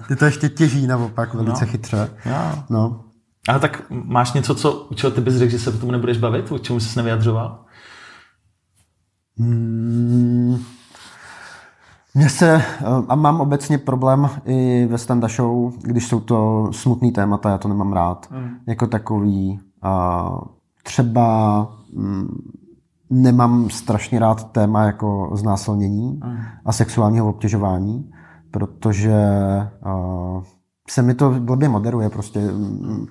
Ty to ještě těží naopak velice no. chytře. No. no. Ale tak máš něco, co, u čeho ty bys řekl, že se o tom nebudeš bavit, o čemu jsi nevyjadřoval? Hmm. Mně se, eh, a mám obecně problém i ve stand show, když jsou to smutný témata, já to nemám rád, mm. jako takový. A třeba mm, nemám strašně rád téma jako znásilnění mm. a sexuálního obtěžování, protože eh, se mi to blbě moderuje prostě. Mm,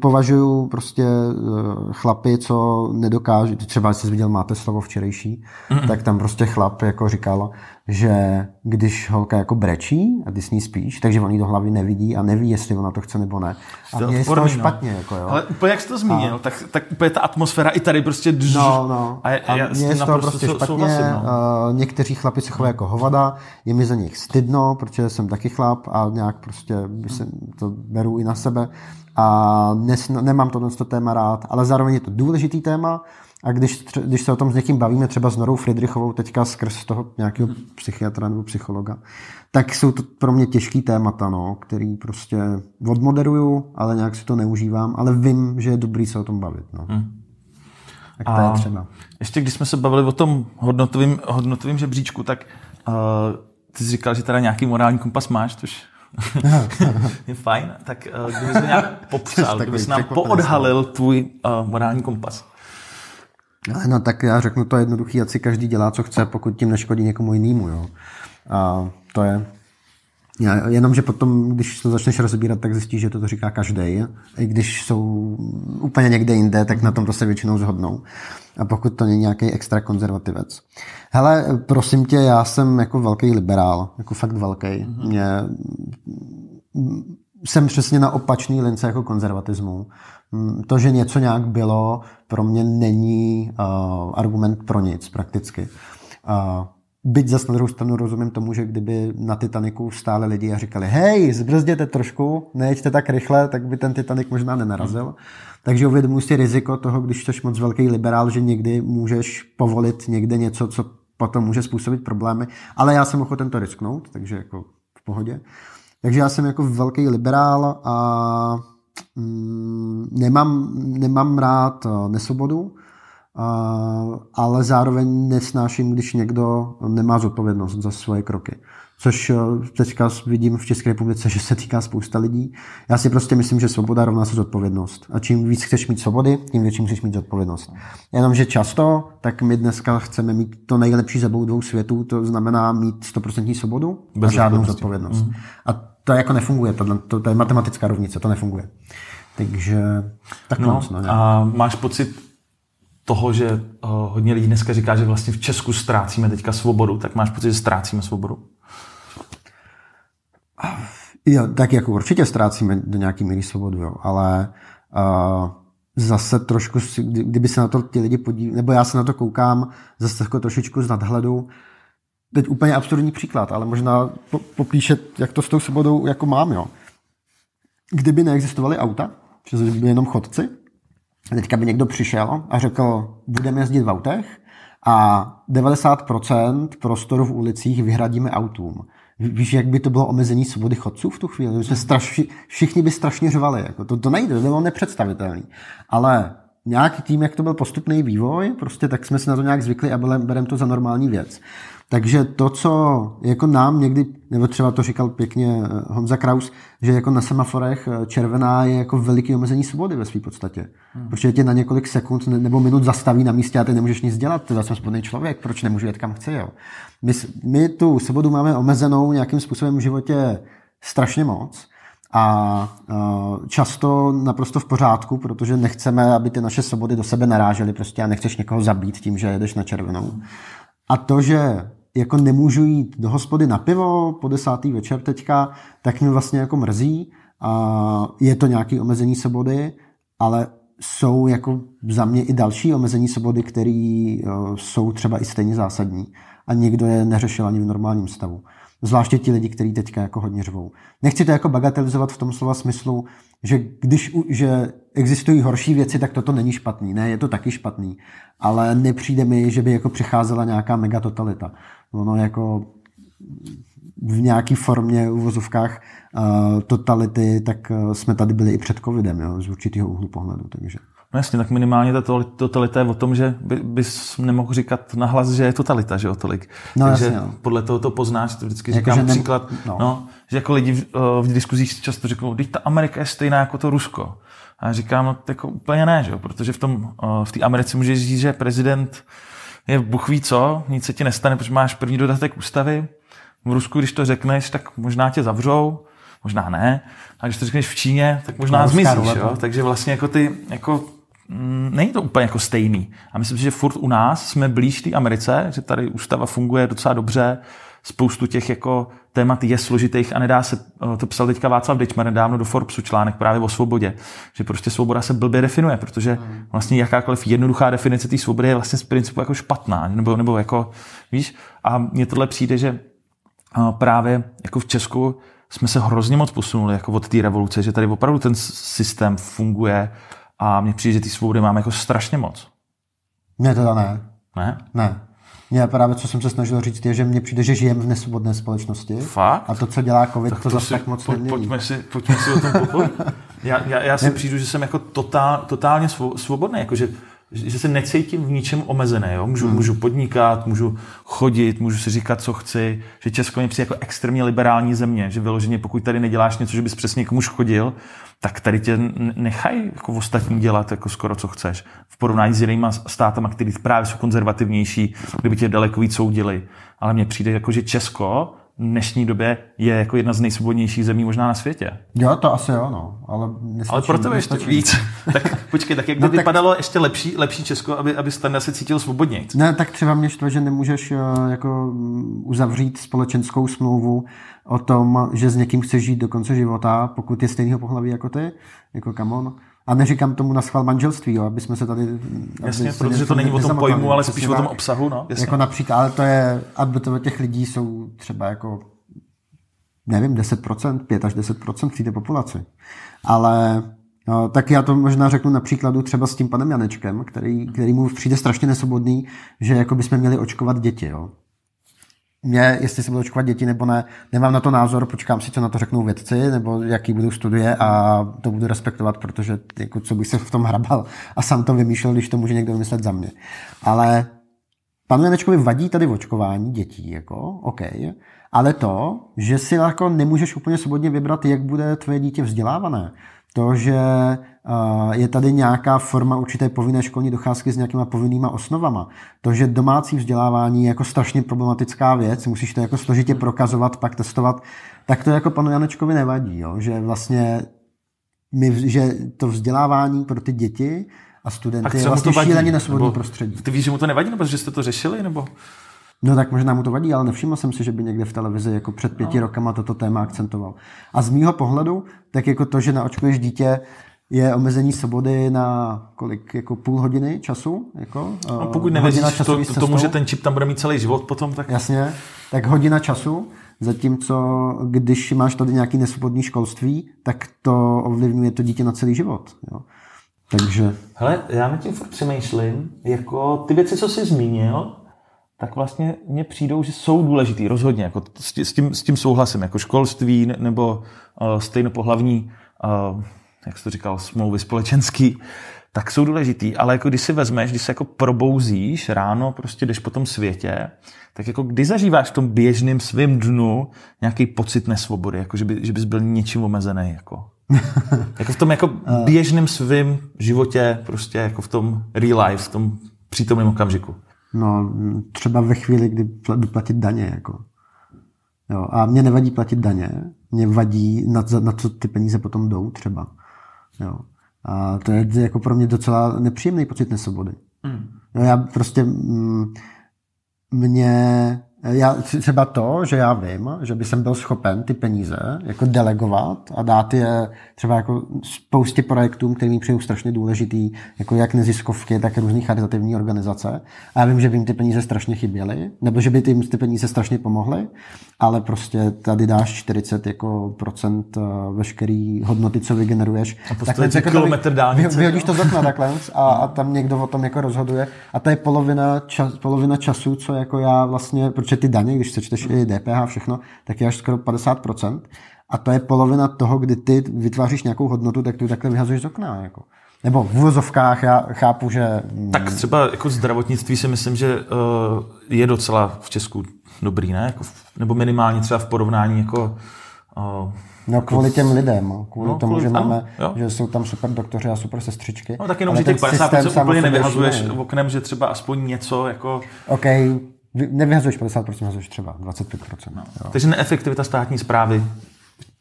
považuju prostě eh, chlapy, co nedokážu, třeba jsi viděl, máte slovo včerejší, mm hmm tak tam prostě chlap jako říkal, že když holka jako brečí a ty s ní spíš, takže on jí do hlavy nevidí a neví, jestli ona to chce nebo ne. A to mě je to no. špatně. No. Jako, jo. Ale úplně jak jsi to zmínil, a... tak, tak úplně ta atmosféra i tady prostě... Dž... No, no. A, a, a mě je to prostě sou, špatně. Souhlasím, no. uh, někteří chlapi se chovají jako hovada, je mi za nich stydno, protože jsem taky chlap a nějak prostě jsem, to beru i na sebe. A nes, nemám tohle téma rád, ale zároveň je to důležitý téma, a když, když se o tom s někým bavíme, třeba s Norou Friedrichovou, teďka skrz toho nějakého psychiatra nebo psychologa, tak jsou to pro mě těžký témata, no, který prostě odmoderuju, ale nějak si to neužívám, ale vím, že je dobrý se o tom bavit. No. Hmm. Tak to a je třeba. Ještě když jsme se bavili o tom hodnotovým, hodnotovým žebříčku, tak uh, ty jsi říkal, že teda nějaký morální kompas máš, což je fajn. Tak uh, kdybys nám popsal, kdybys nám poodhalil no. tvůj uh, morální kompas. No tak já řeknu to jednoduchý, ať si každý dělá, co chce, pokud tím neškodí někomu jinému. Jo. A to je, já, že potom, když to začneš rozbírat, tak zjistíš, že to říká každý. I když jsou úplně někde jinde, tak na tom to se většinou zhodnou. A pokud to není nějaký extra konzervativec. Hele, prosím tě, já jsem jako velký liberál, jako fakt velký. Mm-hmm. Mě, jsem přesně na opačný lince jako konzervatismu. Mm, to, že něco nějak bylo, pro mě není uh, argument pro nic prakticky. Uh, Byť zase na druhou stranu rozumím tomu, že kdyby na Titaniku stále lidi a říkali, hej, zbrzděte trošku, nejeďte tak rychle, tak by ten Titanic možná nenarazil. Hmm. Takže uvědomuji si riziko toho, když jsi moc velký liberál, že někdy můžeš povolit někde něco, co potom může způsobit problémy. Ale já jsem ochoten to risknout, takže jako v pohodě. Takže já jsem jako velký liberál a Mm, nemám, nemám rád eh, nesvobodu, eh, ale zároveň nesnáším, když někdo nemá zodpovědnost za svoje kroky což eh, teďka vidím v České republice, že se týká spousta lidí. Já si prostě myslím, že svoboda rovná se zodpovědnost. A čím víc chceš mít svobody, tím větší musíš mít zodpovědnost. Jenomže často, tak my dneska chceme mít to nejlepší ze dvou světů, to znamená mít 100% svobodu Bez a žádnou zodpovědnost. Mm. A to jako nefunguje, to, to, to je matematická rovnice, to nefunguje. Takže tak no, moc, no, A máš pocit, toho, že eh, hodně lidí dneska říká, že vlastně v Česku ztrácíme teďka svobodu, tak máš pocit, že ztrácíme svobodu? Jo, tak jako určitě ztrácíme do nějaký míry svobodu, jo, ale uh, zase trošku, kdyby se na to ti lidi podívali, nebo já se na to koukám zase jako trošičku z nadhledu, teď úplně absurdní příklad, ale možná po, popíšet, jak to s tou svobodou jako mám, jo. Kdyby neexistovaly auta, že by byli jenom chodci, a teďka by někdo přišel a řekl, budeme jezdit v autech, a 90% prostoru v ulicích vyhradíme autům. Víš, jak by to bylo omezení svobody chodců v tu chvíli? jsme straš, všichni by strašně řvali. Jako to, to nejde, to bylo nepředstavitelné. Ale nějak tím, jak to byl postupný vývoj, prostě tak jsme se na to nějak zvykli a bereme to za normální věc. Takže to, co jako nám někdy, nebo třeba to říkal pěkně eh, Honza Kraus, že jako na semaforech eh, červená je jako veliký omezení svobody ve své podstatě. Hmm. Protože tě na několik sekund nebo minut zastaví na místě a ty nemůžeš nic dělat. Ty jsem svobodný člověk, proč nemůžu jet kam chci, jo? My, my tu svobodu máme omezenou nějakým způsobem v životě strašně moc a eh, často naprosto v pořádku, protože nechceme, aby ty naše svobody do sebe narážely prostě a nechceš někoho zabít tím, že jedeš na červenou. A to, že jako nemůžu jít do hospody na pivo po desátý večer teďka, tak mi vlastně jako mrzí a je to nějaké omezení svobody, ale jsou jako za mě i další omezení svobody, které eh, jsou třeba i stejně zásadní a nikdo je neřešil ani v normálním stavu. Zvláště ti lidi, kteří teďka jako hodně řvou. Nechci to jako bagatelizovat v tom slova smyslu, že když že existují horší věci, tak toto není špatný. Ne, je to taky špatný. Ale nepřijde mi, že by jako přicházela nějaká megatotalita ono jako v nějaké formě uvozovkách uh, totality, tak uh, jsme tady byli i před covidem, jo, z určitého úhlu pohledu. Takže. No jasně, tak minimálně ta totalita je o tom, že by, bys nemohl říkat nahlas, že je totalita, že o tolik. No, Takže jasně, no. podle toho to poznáš, to vždycky jako, říkám nem... příklad, no. No, že jako lidi v, eh, v diskuzích často řeknou, když ta Amerika je stejná jako to Rusko. A já říkám, no, jako úplně ne, že jo, protože v té v Americe můžeš říct, že prezident uh, je Bůh ví co, nic se ti nestane, protože máš první dodatek ústavy. V Rusku, když to řekneš, tak možná tě zavřou, možná ne. A když to řekneš v Číně, tak možná zmizíš. Jo? Takže vlastně jako ty, jako, m, mm, není to úplně jako stejný. A myslím si, že furt u nás jsme blíž té Americe, že tady ústava funguje docela dobře, spoustu těch jako témat je složitých a nedá se, eh, to psal teďka Václav Dečmar nedávno do Forbesu článek právě o svobodě, že prostě svoboda se blbě definuje, protože hmm. vlastně jakákoliv jednoduchá definice té svobody je vlastně z principu jako špatná, nebo, nebo jako, víš, a mně tohle přijde, že eh, právě jako v Česku jsme se hrozně moc posunuli jako od té revoluce, že tady opravdu ten systém funguje a mně přijde, že ty svobody máme jako strašně moc. Ne, teda ne. Ne? Ne. Já právě, co jsem se snažil říct, je, že mně přijde, že žijeme v nesvobodné společnosti. Fakt? A to, co dělá COVID, tak to, to zase tak moc po, nemění. Pojďme si, pojďme si o tom pochopit. já, já, já si přijdu, že jsem jako totál, totálně svobodný, jakože že se necítím v ničem omezené. Jo? Můžu, hmm. můžu podnikat, můžu chodit, můžu si říkat, co chci. Že Česko je jako extrémně liberální země, že vyloženě pokud tady neděláš něco, že bys přesně muž chodil, tak tady tě nechají jako v ostatní dělat jako skoro co chceš. V porovnání s jinými státama, které právě jsou konzervativnější, kdyby tě daleko víc soudili. Ale mně přijde jako, že Česko dnešní době je jako jedna z nejsvobodnějších zemí možná na světě. Jo, to asi jo, no. Ale, nestačí, ale pro tebe ještě víc. tak počkej, tak jak no by no, vypadalo tak... ještě lepší, lepší Česko, aby, aby Standa se cítil svobodněji? Ne, tak třeba mě štve, že nemůžeš eh, jako mm, uzavřít společenskou smlouvu o tom, že s někým chceš žít do konce života, pokud je stejného pohlaví jako ty, jako kamon. A neříkám tomu na schvál manželství, jo, aby jsme se tady... Mm, jasně, protože to není o tom pojmu, ale spíš o tom obsahu. No, jako jasně. Jako například, ale to je, aby to těch lidí jsou třeba jako nevím, 10%, 5 až 10% přijde populaci. Ale no, tak já to možná řeknu na příkladu třeba s tím panem Janečkem, který, který mu přijde strašně nesvobodný, že jako bychom měli očkovat děti. Jo mě, jestli se budou očkovat děti nebo ne, nemám na to názor, počkám si, co na to řeknou vědci, nebo jaký budou studie a to budu respektovat, protože jako, co bych se v tom hrabal a sám to vymýšlel, když to může někdo vymyslet za mě. Ale panu Janečkovi vadí tady očkování dětí, jako, OK, ale to, že si jako nemůžeš úplně svobodně vybrat, jak bude tvoje dítě vzdělávané, to, že je tady nějaká forma určité povinné školní docházky s nějakýma povinnýma osnovama. To, že domácí vzdělávání je jako strašně problematická věc, musíš to jako složitě prokazovat, pak testovat, tak to jako panu Janečkovi nevadí, jo? že vlastně my, že to vzdělávání pro ty děti a studenty a je vlastně šíleně nesvobodné prostředí. Ty víš, že mu to nevadí, nebo že jste to řešili, nebo... No tak možná mu to vadí, ale nevšiml jsem si, že by někde v televizi jako před pěti no. rokama toto téma akcentoval. A z mýho pohledu, tak jako to, že naočkuješ dítě je omezení svobody na kolik, jako půl hodiny času. Jako, no, eh, pokud nevěříš, to, to, tomu, že ten čip tam bude mít celý život potom, tak... Jasně, tak hodina času, zatímco když máš tady nějaký nesvobodný školství, tak to ovlivňuje to dítě na celý život. Jo. Takže... Hele, já na tím furt přemýšlím, jako ty věci, co jsi zmínil, tak vlastně mně přijdou, že jsou důležitý, rozhodně, jako s tím, s tím souhlasím, jako školství nebo uh, stejnopohlavní uh, jak jsi to říkal, smlouvy společenský, tak jsou důležitý, ale jako když si vezmeš, když se jako probouzíš ráno, prostě jdeš po tom světě, tak jako kdy zažíváš v tom běžném svém dnu nějaký pocit nesvobody, jako že, by, že bys byl něčím omezený, jako. jako v tom jako eh. běžném svém životě, prostě jako v tom real life, v tom přítomném okamžiku. No, třeba ve chvíli, kdy jdu platit daně, jako. Jo, a mě nevadí platit daně, mě vadí, na, na co ty peníze potom jdou třeba. Jo. A to je jako pro mě docela nepříjemný pocit nesvobody. Mm. No já prostě m, mm, mě Eh, já, třeba to, že já vím, že by jsem byl schopen ty peníze jako delegovat a dát je třeba jako spoustě projektům, který mi přijou strašně důležitý, jako jak neziskovky, tak různé charitativní organizace. A já vím, že by jim ty peníze strašně chyběly, nebo že by jim ty peníze strašně pomohly, ale prostě tady dáš 40 jako procent eh, veškerý hodnoty, co vygeneruješ. A takhle, jako kilometr vy, dálnice. Vyhodíš to z okna takhle a, a, tam někdo o tom jako rozhoduje. A to je polovina, čas, polovina času, co jako já vlastně, proč protože ty daně, když sečteš i DPH, všechno, tak je až skoro 50%. A to je polovina toho, kdy ty vytváříš nějakou hodnotu, tak tu takhle vyhazuješ z okna. Jako. Nebo v vozovkách, já chápu, že... Tak třeba jako zdravotnictví si myslím, že uh, je docela v Česku dobrý, ne? Jako, nebo minimálně třeba v porovnání jako... Uh, No jako kvůli těm lidem, no. kvůli no, tomu, kvůli, že máme, ano, že jsou tam super doktoři a super sestřičky. No tak jenom, že těch 50% úplně nevyhazuješ ne. oknem, že třeba aspoň něco jako... Okay, nevyhazuješ 50%, vyhazuješ třeba 25%. No. Takže neefektivita státní zprávy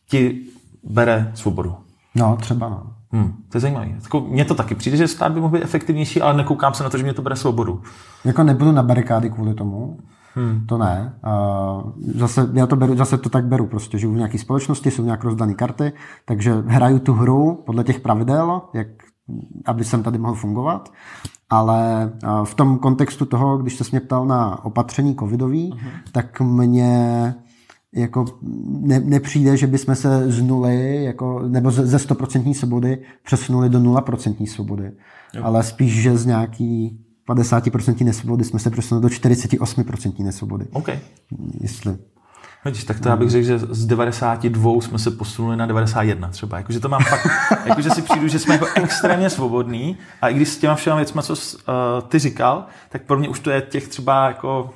ti bere svobodu. No, třeba no. Hmm, to je zajímavé. Jako, mně to taky přijde, že stát by mohl být efektivnější, ale nekoukám se na to, že mě to bere svobodu. Jako nebudu na barikády kvůli tomu, Hmm. To ne. Zase, já to beru, zase to tak beru, prostě žiju v nějaké společnosti, jsou nějak rozdané karty, takže hraju tu hru podle těch pravidel, jak, aby jsem tady mohl fungovat ale eh, v tom kontextu toho, když se mě ptal na opatření covidový, uh-huh. tak mně jako ne, nepřijde, že bychom se z nuly, jako, nebo ze, ze 100% svobody přesunuli do 0% svobody. Jo. Ale spíš, že z nějaký 50% nesvobody jsme se přesunuli do 48% nesvobody. Okay. Jestli Vidíš, tak to já bych řekl, že z 92 jsme se posunuli na 91 třeba. Jakože to mám fakt, jakože si přijdu, že jsme jako extrémně svobodní a i když s těma všema věcma, co jsi, uh, eh, ty říkal, tak pro mě už to je těch třeba jako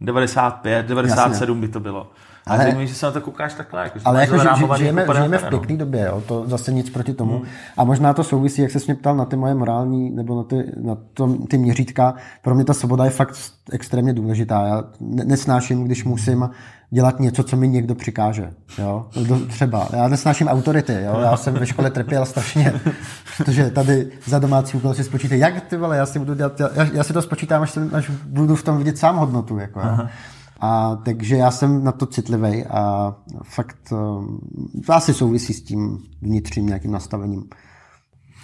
95, 97 Jasně. by to bylo. Ale zajímavé, že se na to koukáš takhle. Jako, ale jako, že že, žijeme, jako žijeme v no. pěkný době, jo? to zase nic proti tomu. Hmm. A možná to souvisí, jak se mě ptal na ty moje morální, nebo na ty, na to, ty měřítka. Pro mě ta svoboda je fakt extrémně důležitá. Já nesnáším, když musím dělat něco, co mi někdo přikáže. Jo? Třeba. Já nesnáším autority. Jo? Já jsem ve škole trpěl strašně, protože tady za domácí úkol si spočítej, jak ty vole, já si, budu dělat, já, já si to spočítám, až, se, až budu v tom vidět sám hodnotu. Jako, jo? A, takže já jsem na to citlivý a fakt eh, to asi souvisí s tím vnitřním nějakým nastavením.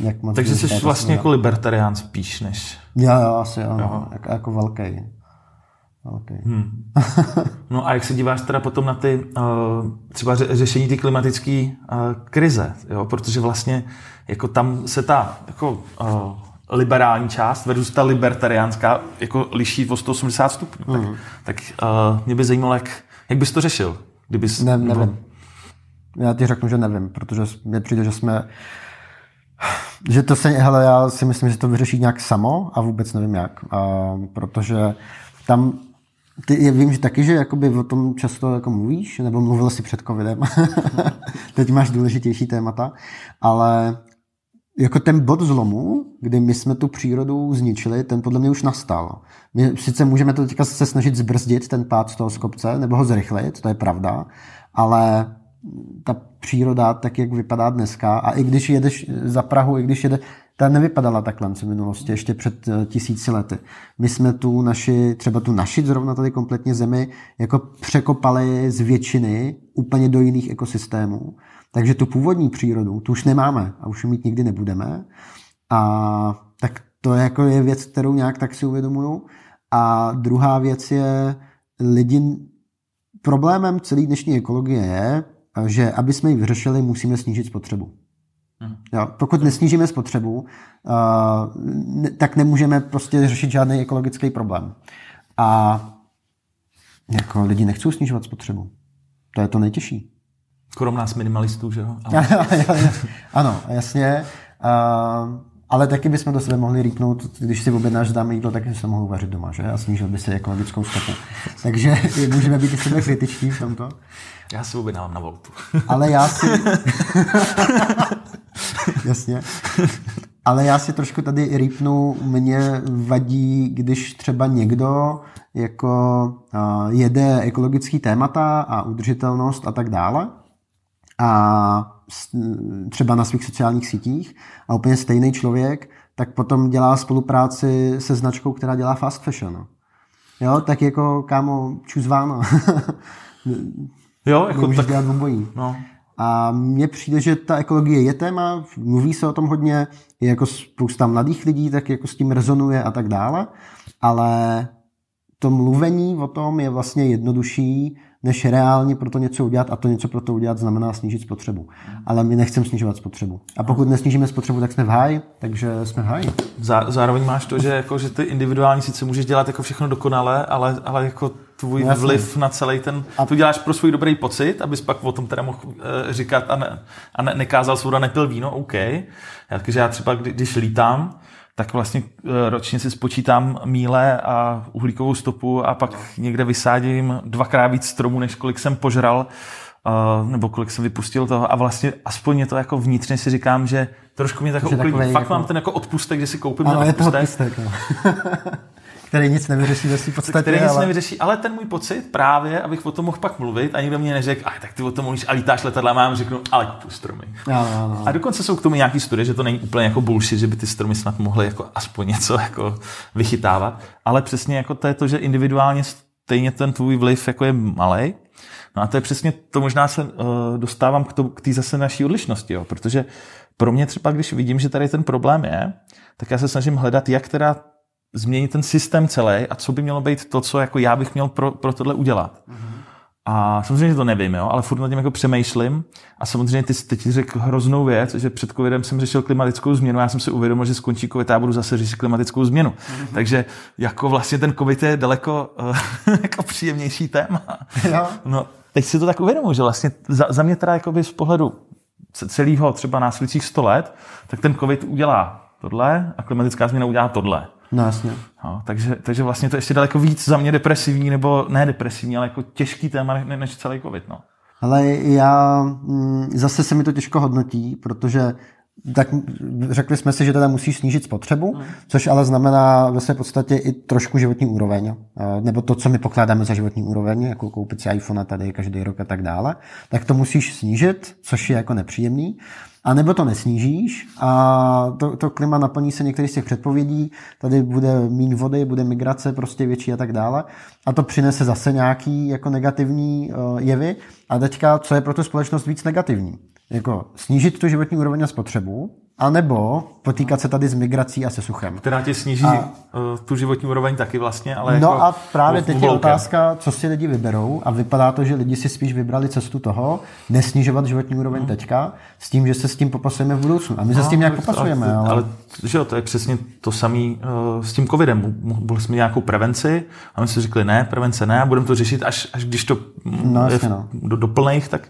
Jak takže jsi vlastně nastavení. jako libertarián spíš než... Já já asi ano Jako, jako velký. Okay. Hmm. No a jak se díváš teda potom na ty uh, třeba řešení ty klimatické uh, krize, jo? protože vlastně jako tam se ta jako, uh, liberální část versus ta libertariánská jako liší o 180 stupňů. Mm. Tak, mhm. tak uh, mě by zajímalo, jak, jak bys to řešil? Kdybys, ne, nevím. Nebo... Já ti řeknu, že nevím, protože mě přijde, že jsme že to se, hele, já si myslím, že to vyřeší nějak samo a vůbec nevím jak, Uh, protože tam ty, já vím, že taky, že jakoby o tom často jako mluvíš, nebo mluvil jsi před covidem. Teď máš důležitější témata, ale jako ten bod zlomu, kdy my jsme tu přírodu zničili, ten podle mě už nastal. My sice můžeme to teďka se snažit zbrzdit, ten pád z toho skopce, nebo ho zrychlit, to je pravda, ale ta příroda, tak jak vypadá dneska, a i když jedeš za Prahu, i když jede, ta nevypadala takhle v minulosti, ještě před eh, tisíci lety. My jsme tu naši, třeba tu naši zrovna tady kompletně zemi, jako překopali z většiny úplně do jiných ekosystémů takže tu původní přírodu, tu už nemáme a už ji mít nikdy nebudeme. A tak to je, jako je věc, kterou nějak tak si uvědomuju. A druhá věc je, lidi, problémem celé dnešní ekologie je, že aby jsme ji vyřešili, musíme snížit spotřebu. Hmm. Jo, pokud nesnížíme spotřebu, uh, ne, tak nemůžeme prostě řešit žádný ekologický problém. A jako lidi nechcou snižovat spotřebu. To je to nejtěžší. Krom nás minimalistů, že jo? ano, jasně. Uh, ale taky bychom do sebe mohli rýpnout, když si objednáš dáme jídlo, tak se mohou vařit doma, že? A snížil by se ekologickou stopu. Takže můžeme být i sebe kritiční v tomto. Já si objednávám na Voltu. Ale já si... Jasně. Ale já si trošku tady rýpnu, mě vadí, když třeba někdo jako jede ekologický témata a udržitelnost a tak dále, a třeba na svých sociálních sítích a úplně stejný člověk, tak potom dělá spolupráci se značkou, která dělá fast fashion. Jo, tak jako, kámo, váno. jo, jako Nemůžeš tak... dělat No. A mně přijde, že ta ekologie je téma, mluví se o tom hodně, je jako spousta mladých lidí, tak jako s tím rezonuje a tak dále, ale to mluvení o tom je vlastně jednodušší, než reálně pro to něco udělat a to něco pro to udělat znamená snížit spotřebu. Ale my nechceme snižovat spotřebu. A pokud nesnížíme spotřebu, tak jsme v háji, takže jsme v háji. Zá, zároveň máš to, že, jako, že ty individuální sice můžeš dělat jako všechno dokonale, ale, ale jako tvůj Jasný. vliv na celý ten, a... to děláš pro svůj dobrý pocit, abys pak o tom teda mohl e, říkat a, ne, a ne, nekázal souda nepil víno, OK. Já, takže já třeba, kdy, když lítám, tak vlastně eh, ročně si spočítám míle a uhlíkovou stopu a pak někde vysádím dvakrát víc stromů, než kolik jsem požral eh, nebo kolik jsem vypustil toho a vlastně aspoň je to jako vnitřně si říkám, že trošku mě jako tak uklidní. Fakt jako... mám ten jako odpustek, že si koupím ano, ten odpustek. Je to odpustek no který nic nevyřeší ve své podstatě. Který nic ale... nevyřeší, ale ten můj pocit právě, abych o tom mohl pak mluvit ani ve mě neřekl, a tak ty o tom mluvíš a vítáš letadla, mám řeknu, ale tu stromy. No, no, no. A dokonce jsou k tomu nějaký studie, že to není úplně jako bullshit, že by ty stromy snad mohly jako aspoň něco jako vychytávat, ale přesně jako to je to, že individuálně stejně ten tvůj vliv jako je malý. No a to je přesně, to možná se uh, dostávám k, to, k zase naší odlišnosti, jo, protože pro mě třeba, když vidím, že tady ten problém je, tak já se snažím hledat, jak teda změnit ten systém celý a co by mělo být to, co jako já bych měl pro, pro tohle udělat. Mm-hmm. A samozřejmě, že to nevím, jo, ale furt nad tím jako přemýšlím. A samozřejmě ty teď řekl hroznou věc, že před covidem jsem řešil klimatickou změnu a já jsem si uvědomil, že skončí covid a budu zase řešit klimatickou změnu. Mm-hmm. Takže jako vlastně ten covid je daleko eh, jako příjemnější téma. Jo. No, teď si to tak uvědomuji, že vlastně za, za mě teda jakoby z pohledu celého třeba následujících 100 let, tak ten covid udělá tohle a klimatická změna udělá tohle. No jasně. No, takže, takže vlastně to ještě daleko víc za mě depresivní, nebo ne depresivní, ale jako těžký téma ne, než celý covid. No. Ale já, mm, zase se mi to těžko hodnotí, protože tak řekli jsme si, že teda musíš snížit spotřebu, mm. což ale znamená ve vlastně své podstatě i trošku životní úroveň, nebo to, co my pokládáme za životní úroveň, jako koupit si iPhone a tady každý rok a tak dále, tak to musíš snížit, což je jako nepříjemný. A nebo to nesnížíš a to, to klima naplní se některý z těch předpovědí, tady bude mín vody, bude migrace prostě větší a tak dále. A to přinese zase nějaký jako negativní eh, jevy. A teďka, co je pro tu společnost víc negativní? Jako snížit tu životní úroveň a spotřebu, a nebo potýkat se tady s migrací a se suchem. Která tě sníží a, eh, tu životní úroveň taky vlastně, ale No jako a právě teď je otázka, co si lidi vyberou a vypadá to, že lidi si spíš vybrali cestu toho, nesnižovat životní úroveň hmm. teďka, s tím, že se s tím popasujeme v budoucnu. A my se no, s tím no, nějak popasujeme. Ale, ale... ale že jo, to je přesně to samé uh, eh, s tím covidem. Byli jsme nějakou prevenci a my jsme řekli ne, prevence ne, budeme to řešit, až, až když to no, mm, je v, no. do, do plných, tak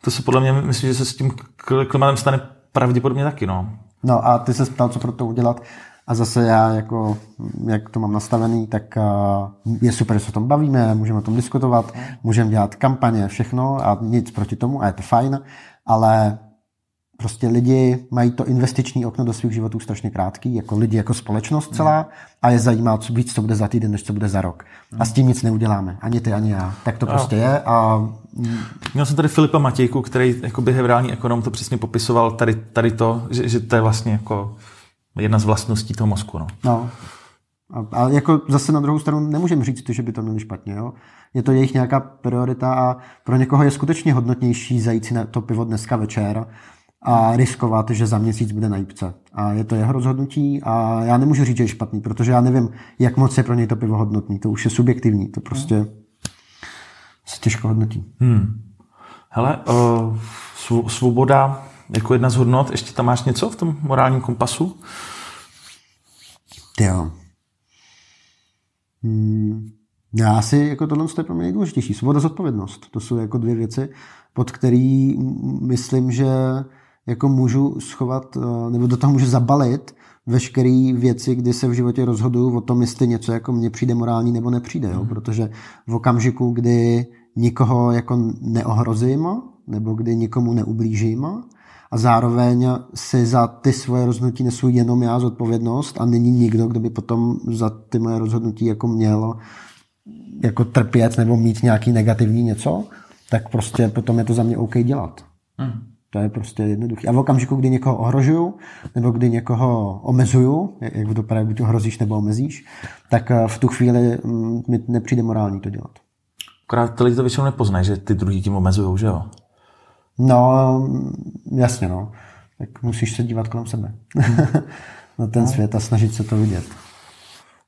to se podle mě, myslím, že se s tím klimatem stane Pravděpodobně taky, no. No a ty se ptal, co pro to udělat. A zase já, jako, jak to mám nastavený, tak je super, že se o tom bavíme, můžeme o tom diskutovat, můžeme dělat kampaně, všechno a nic proti tomu a je to fajn, ale prostě lidi mají to investiční okno do svých životů strašně krátký, jako lidi, jako společnost celá, hmm. a je zajímá co víc, co bude za týden, než co bude za rok. A s tím nic neuděláme, ani ty, ani já. Tak to prostě je a... Měl jsem tady Filipa Matějku, který jako behaviorální ekonom to přesně popisoval tady, tady to, že, že to je vlastně jako jedna z vlastností toho mozku. No. no. A, a jako zase na druhou stranu nemůžeme říct, že by to měli špatně. Jo? Je to jejich nějaká priorita a pro někoho je skutečně hodnotnější zajít si na to pivo dneska večer, a riskovat, že za měsíc bude na jípce. A je to jeho rozhodnutí a já nemůžu říct, že je špatný, protože já nevím, jak moc je pro něj to pivo hodnotný. To už je subjektivní, to prostě se těžko hodnotí. Hmm. Hele, uh, svoboda jako jedna z hodnot, ještě tam máš něco v tom morálním kompasu? Jo. Hmm. Já si, jako tohle je pro mě nejdůležitější. Svoboda, zodpovědnost. To jsou jako dvě věci, pod který myslím, že jako můžu schovat, eh, nebo do toho můžu zabalit veškeré věci, kdy se v životě rozhoduju o tom, jestli něco jako mně přijde morální nebo nepřijde, jo? Mhm. protože v okamžiku, kdy nikoho jako neohrozím, nebo kdy nikomu neublížím, a zároveň si za ty svoje rozhodnutí nesu jenom já zodpovědnost a není nikdo, kdo by potom za ty moje rozhodnutí jako měl jako trpět nebo mít nějaký negativní něco, tak prostě potom je to za mě OK dělat. Mm. To je prostě jednoduché. A v okamžiku, kdy někoho ohrožuju, nebo kdy někoho omezuju, jak v dopravě buď ohrozíš nebo omezíš, tak eh, v tu chvíli mm, mi nepřijde morální to dělat. Akorát ty lidi to většinou nepoznají, že ty druhý tím omezují, že jo? No, mm, jasně, no. Tak musíš se dívat kolem sebe. na ten no. svět a snažit se to vidět.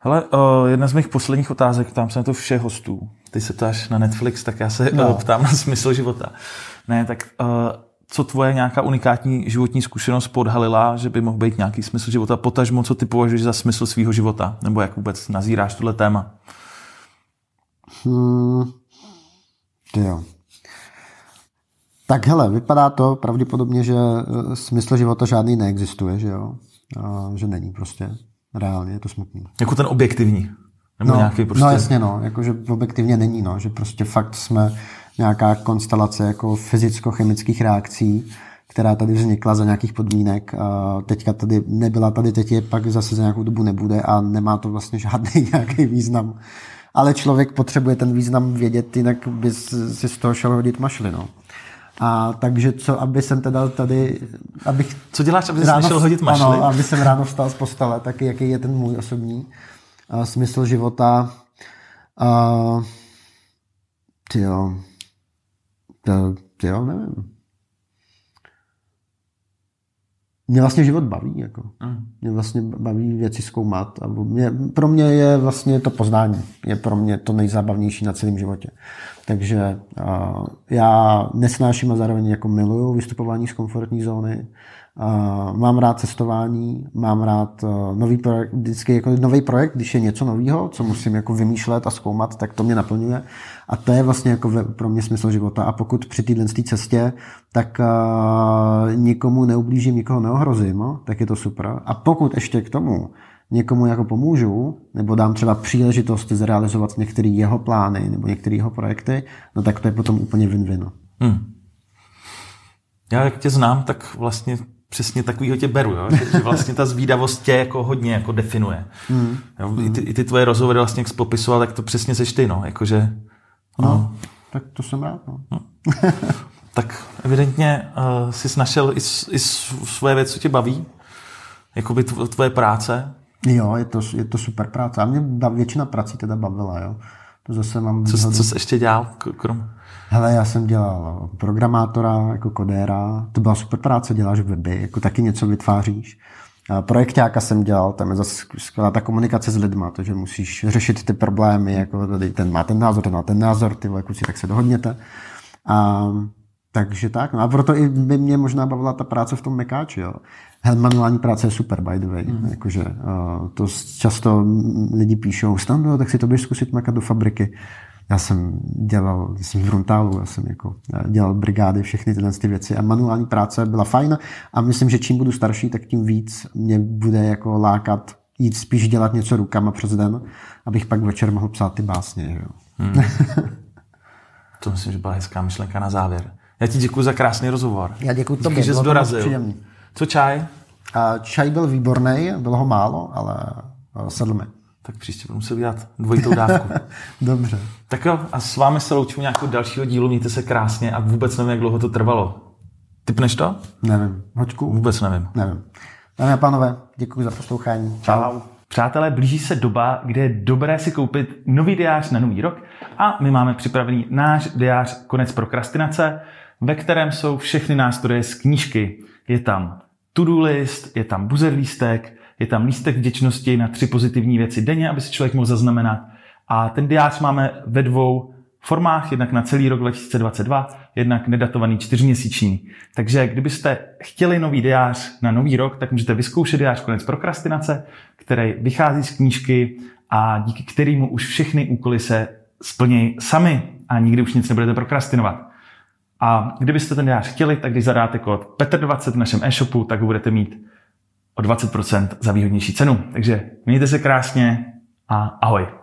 Hele, uh, jedna z mých posledních otázek, tam se na to vše hostů. Ty se ptáš na Netflix, tak já se eh, no. uh, ptám na smysl života. Ne, tak uh, co tvoje nějaká unikátní životní zkušenost podhalila, že by mohl být nějaký smysl života, potažmo, co ty považuješ za smysl svého života, nebo jak vůbec nazíráš tohle téma? Hmm, jo. Tak hele, vypadá to pravděpodobně, že eh, smysl života žádný neexistuje, že jo? A, že není prostě. Reálně je to smutný. Jako ten objektivní? Nebo no, nějaký no, prostě... no jasně, no, jakože objektivně není, no, že prostě fakt jsme nějaká konstelace jako fyzicko-chemických reakcí, která tady vznikla za nějakých podmínek. Teďka tady nebyla, tady teď je, pak zase za nějakou dobu nebude a nemá to vlastně žádný nějaký význam. Ale člověk potřebuje ten význam vědět, jinak by si z toho šel hodit mašli. No. A takže co, aby jsem teda tady, abych... Co děláš, aby ráno, šel hodit mašli? Ano, aby jsem ráno vstal z postele, tak jaký je ten můj osobní uh, smysl života. Uh, eh, tyjo, to, no, jo, nevím. Mě vlastně život baví. Jako. Mě vlastně baví věci zkoumat. A mě, pro mě je vlastně to poznání. Je pro mě to nejzábavnější na celém životě. Takže uh, já nesnáším a zároveň jako miluju vystupování z komfortní zóny. Uh, mám rád cestování, mám rád uh, nový projekt, vždycky jako nový projekt, když je něco nového, co musím jako vymýšlet a zkoumat, tak to mě naplňuje. A to je vlastně jako pro mě smysl života. A pokud při téhle cestě, tak uh, nikomu neublížím, nikoho neohrozím, no? tak je to super. A pokud ještě k tomu někomu jako pomůžu, nebo dám třeba příležitost zrealizovat některé jeho plány nebo některé jeho projekty, no tak to je potom úplně win-win. No. Hmm. Já jak tě znám, tak vlastně přesně takovýho tě beru, jo? že vlastně ta zvídavost tě jako hodně jako definuje. Hmm. Jo? I, ty, I ty tvoje rozhovory vlastně, jak popisoval, tak to přesně seš ty, no, jakože No, no. tak to jsem rád. No. no. tak evidentně uh, jsi našel i, i svoje věci, co tě baví, jakoby tvoje práce. Jo, je to, je to super práce. A mě většina prací teda bavila, jo. To zase mám... Co, co jsi ještě dělal, krom? Hele, já jsem dělal programátora, jako kodéra. To byla super práce, děláš weby, jako taky něco vytváříš jaká jsem dělal, tam je zase skvělá ta komunikace s lidma, to, že musíš řešit ty problémy, jako tady ten má ten názor, ten má ten názor, ty vole, kluci, tak se dohodněte. A, takže tak, no a proto i by mě možná bavila ta práce v tom mekáči, jo. Manuální práce je super, by the way. Mm. Jakože, uh, to často lidi píšou, stando, tak si to budeš zkusit makat do fabriky já jsem dělal, jsem v Runtálu, já jsem jako eh, dělal brigády, všechny tyhle ty věci a manuální práce byla fajn a myslím, že čím budu starší, tak tím víc mě bude jako lákat jít spíš dělat něco rukama přes den, abych pak večer mohl psát ty básně. Jo. Hmm. to myslím, že byla hezká myšlenka na závěr. Já ti děkuji za krásný rozhovor. Já děkuji tobě. že jsi dorazil. Co čaj? A eh, čaj byl výborný, bylo ho málo, ale eh, sedl mi tak příště budu muset udělat dvojitou dávku. Dobře. Tak jo, a s vámi se loučím nějakého dalšího dílu, mějte se krásně a vůbec nevím, jak dlouho to trvalo. Typneš to? Nevím. Hočku? Vůbec nevím. Nevím. Dámy a pánové, děkuji za poslouchání. Čau. Čau. Přátelé, blíží se doba, kde je dobré si koupit nový diář na nový rok a my máme připravený náš diář Konec prokrastinace, ve kterém jsou všechny nástroje z knížky. Je tam to-do list, je tam buzzer lístek, je tam lístek vděčnosti na tři pozitivní věci denně, aby si člověk mohl zaznamenat. A ten diář máme ve dvou formách, jednak na celý rok 2022, jednak nedatovaný čtyřměsíční. Takže kdybyste chtěli nový diář na nový rok, tak můžete vyzkoušet diář Konec prokrastinace, který vychází z knížky a díky kterému už všechny úkoly se splnějí sami a nikdy už nic nebudete prokrastinovat. A kdybyste ten diář chtěli, tak když zadáte kód PETR20 v našem e-shopu, tak ho budete mít o 20% za výhodnější cenu. Takže mějte se krásně a ahoj.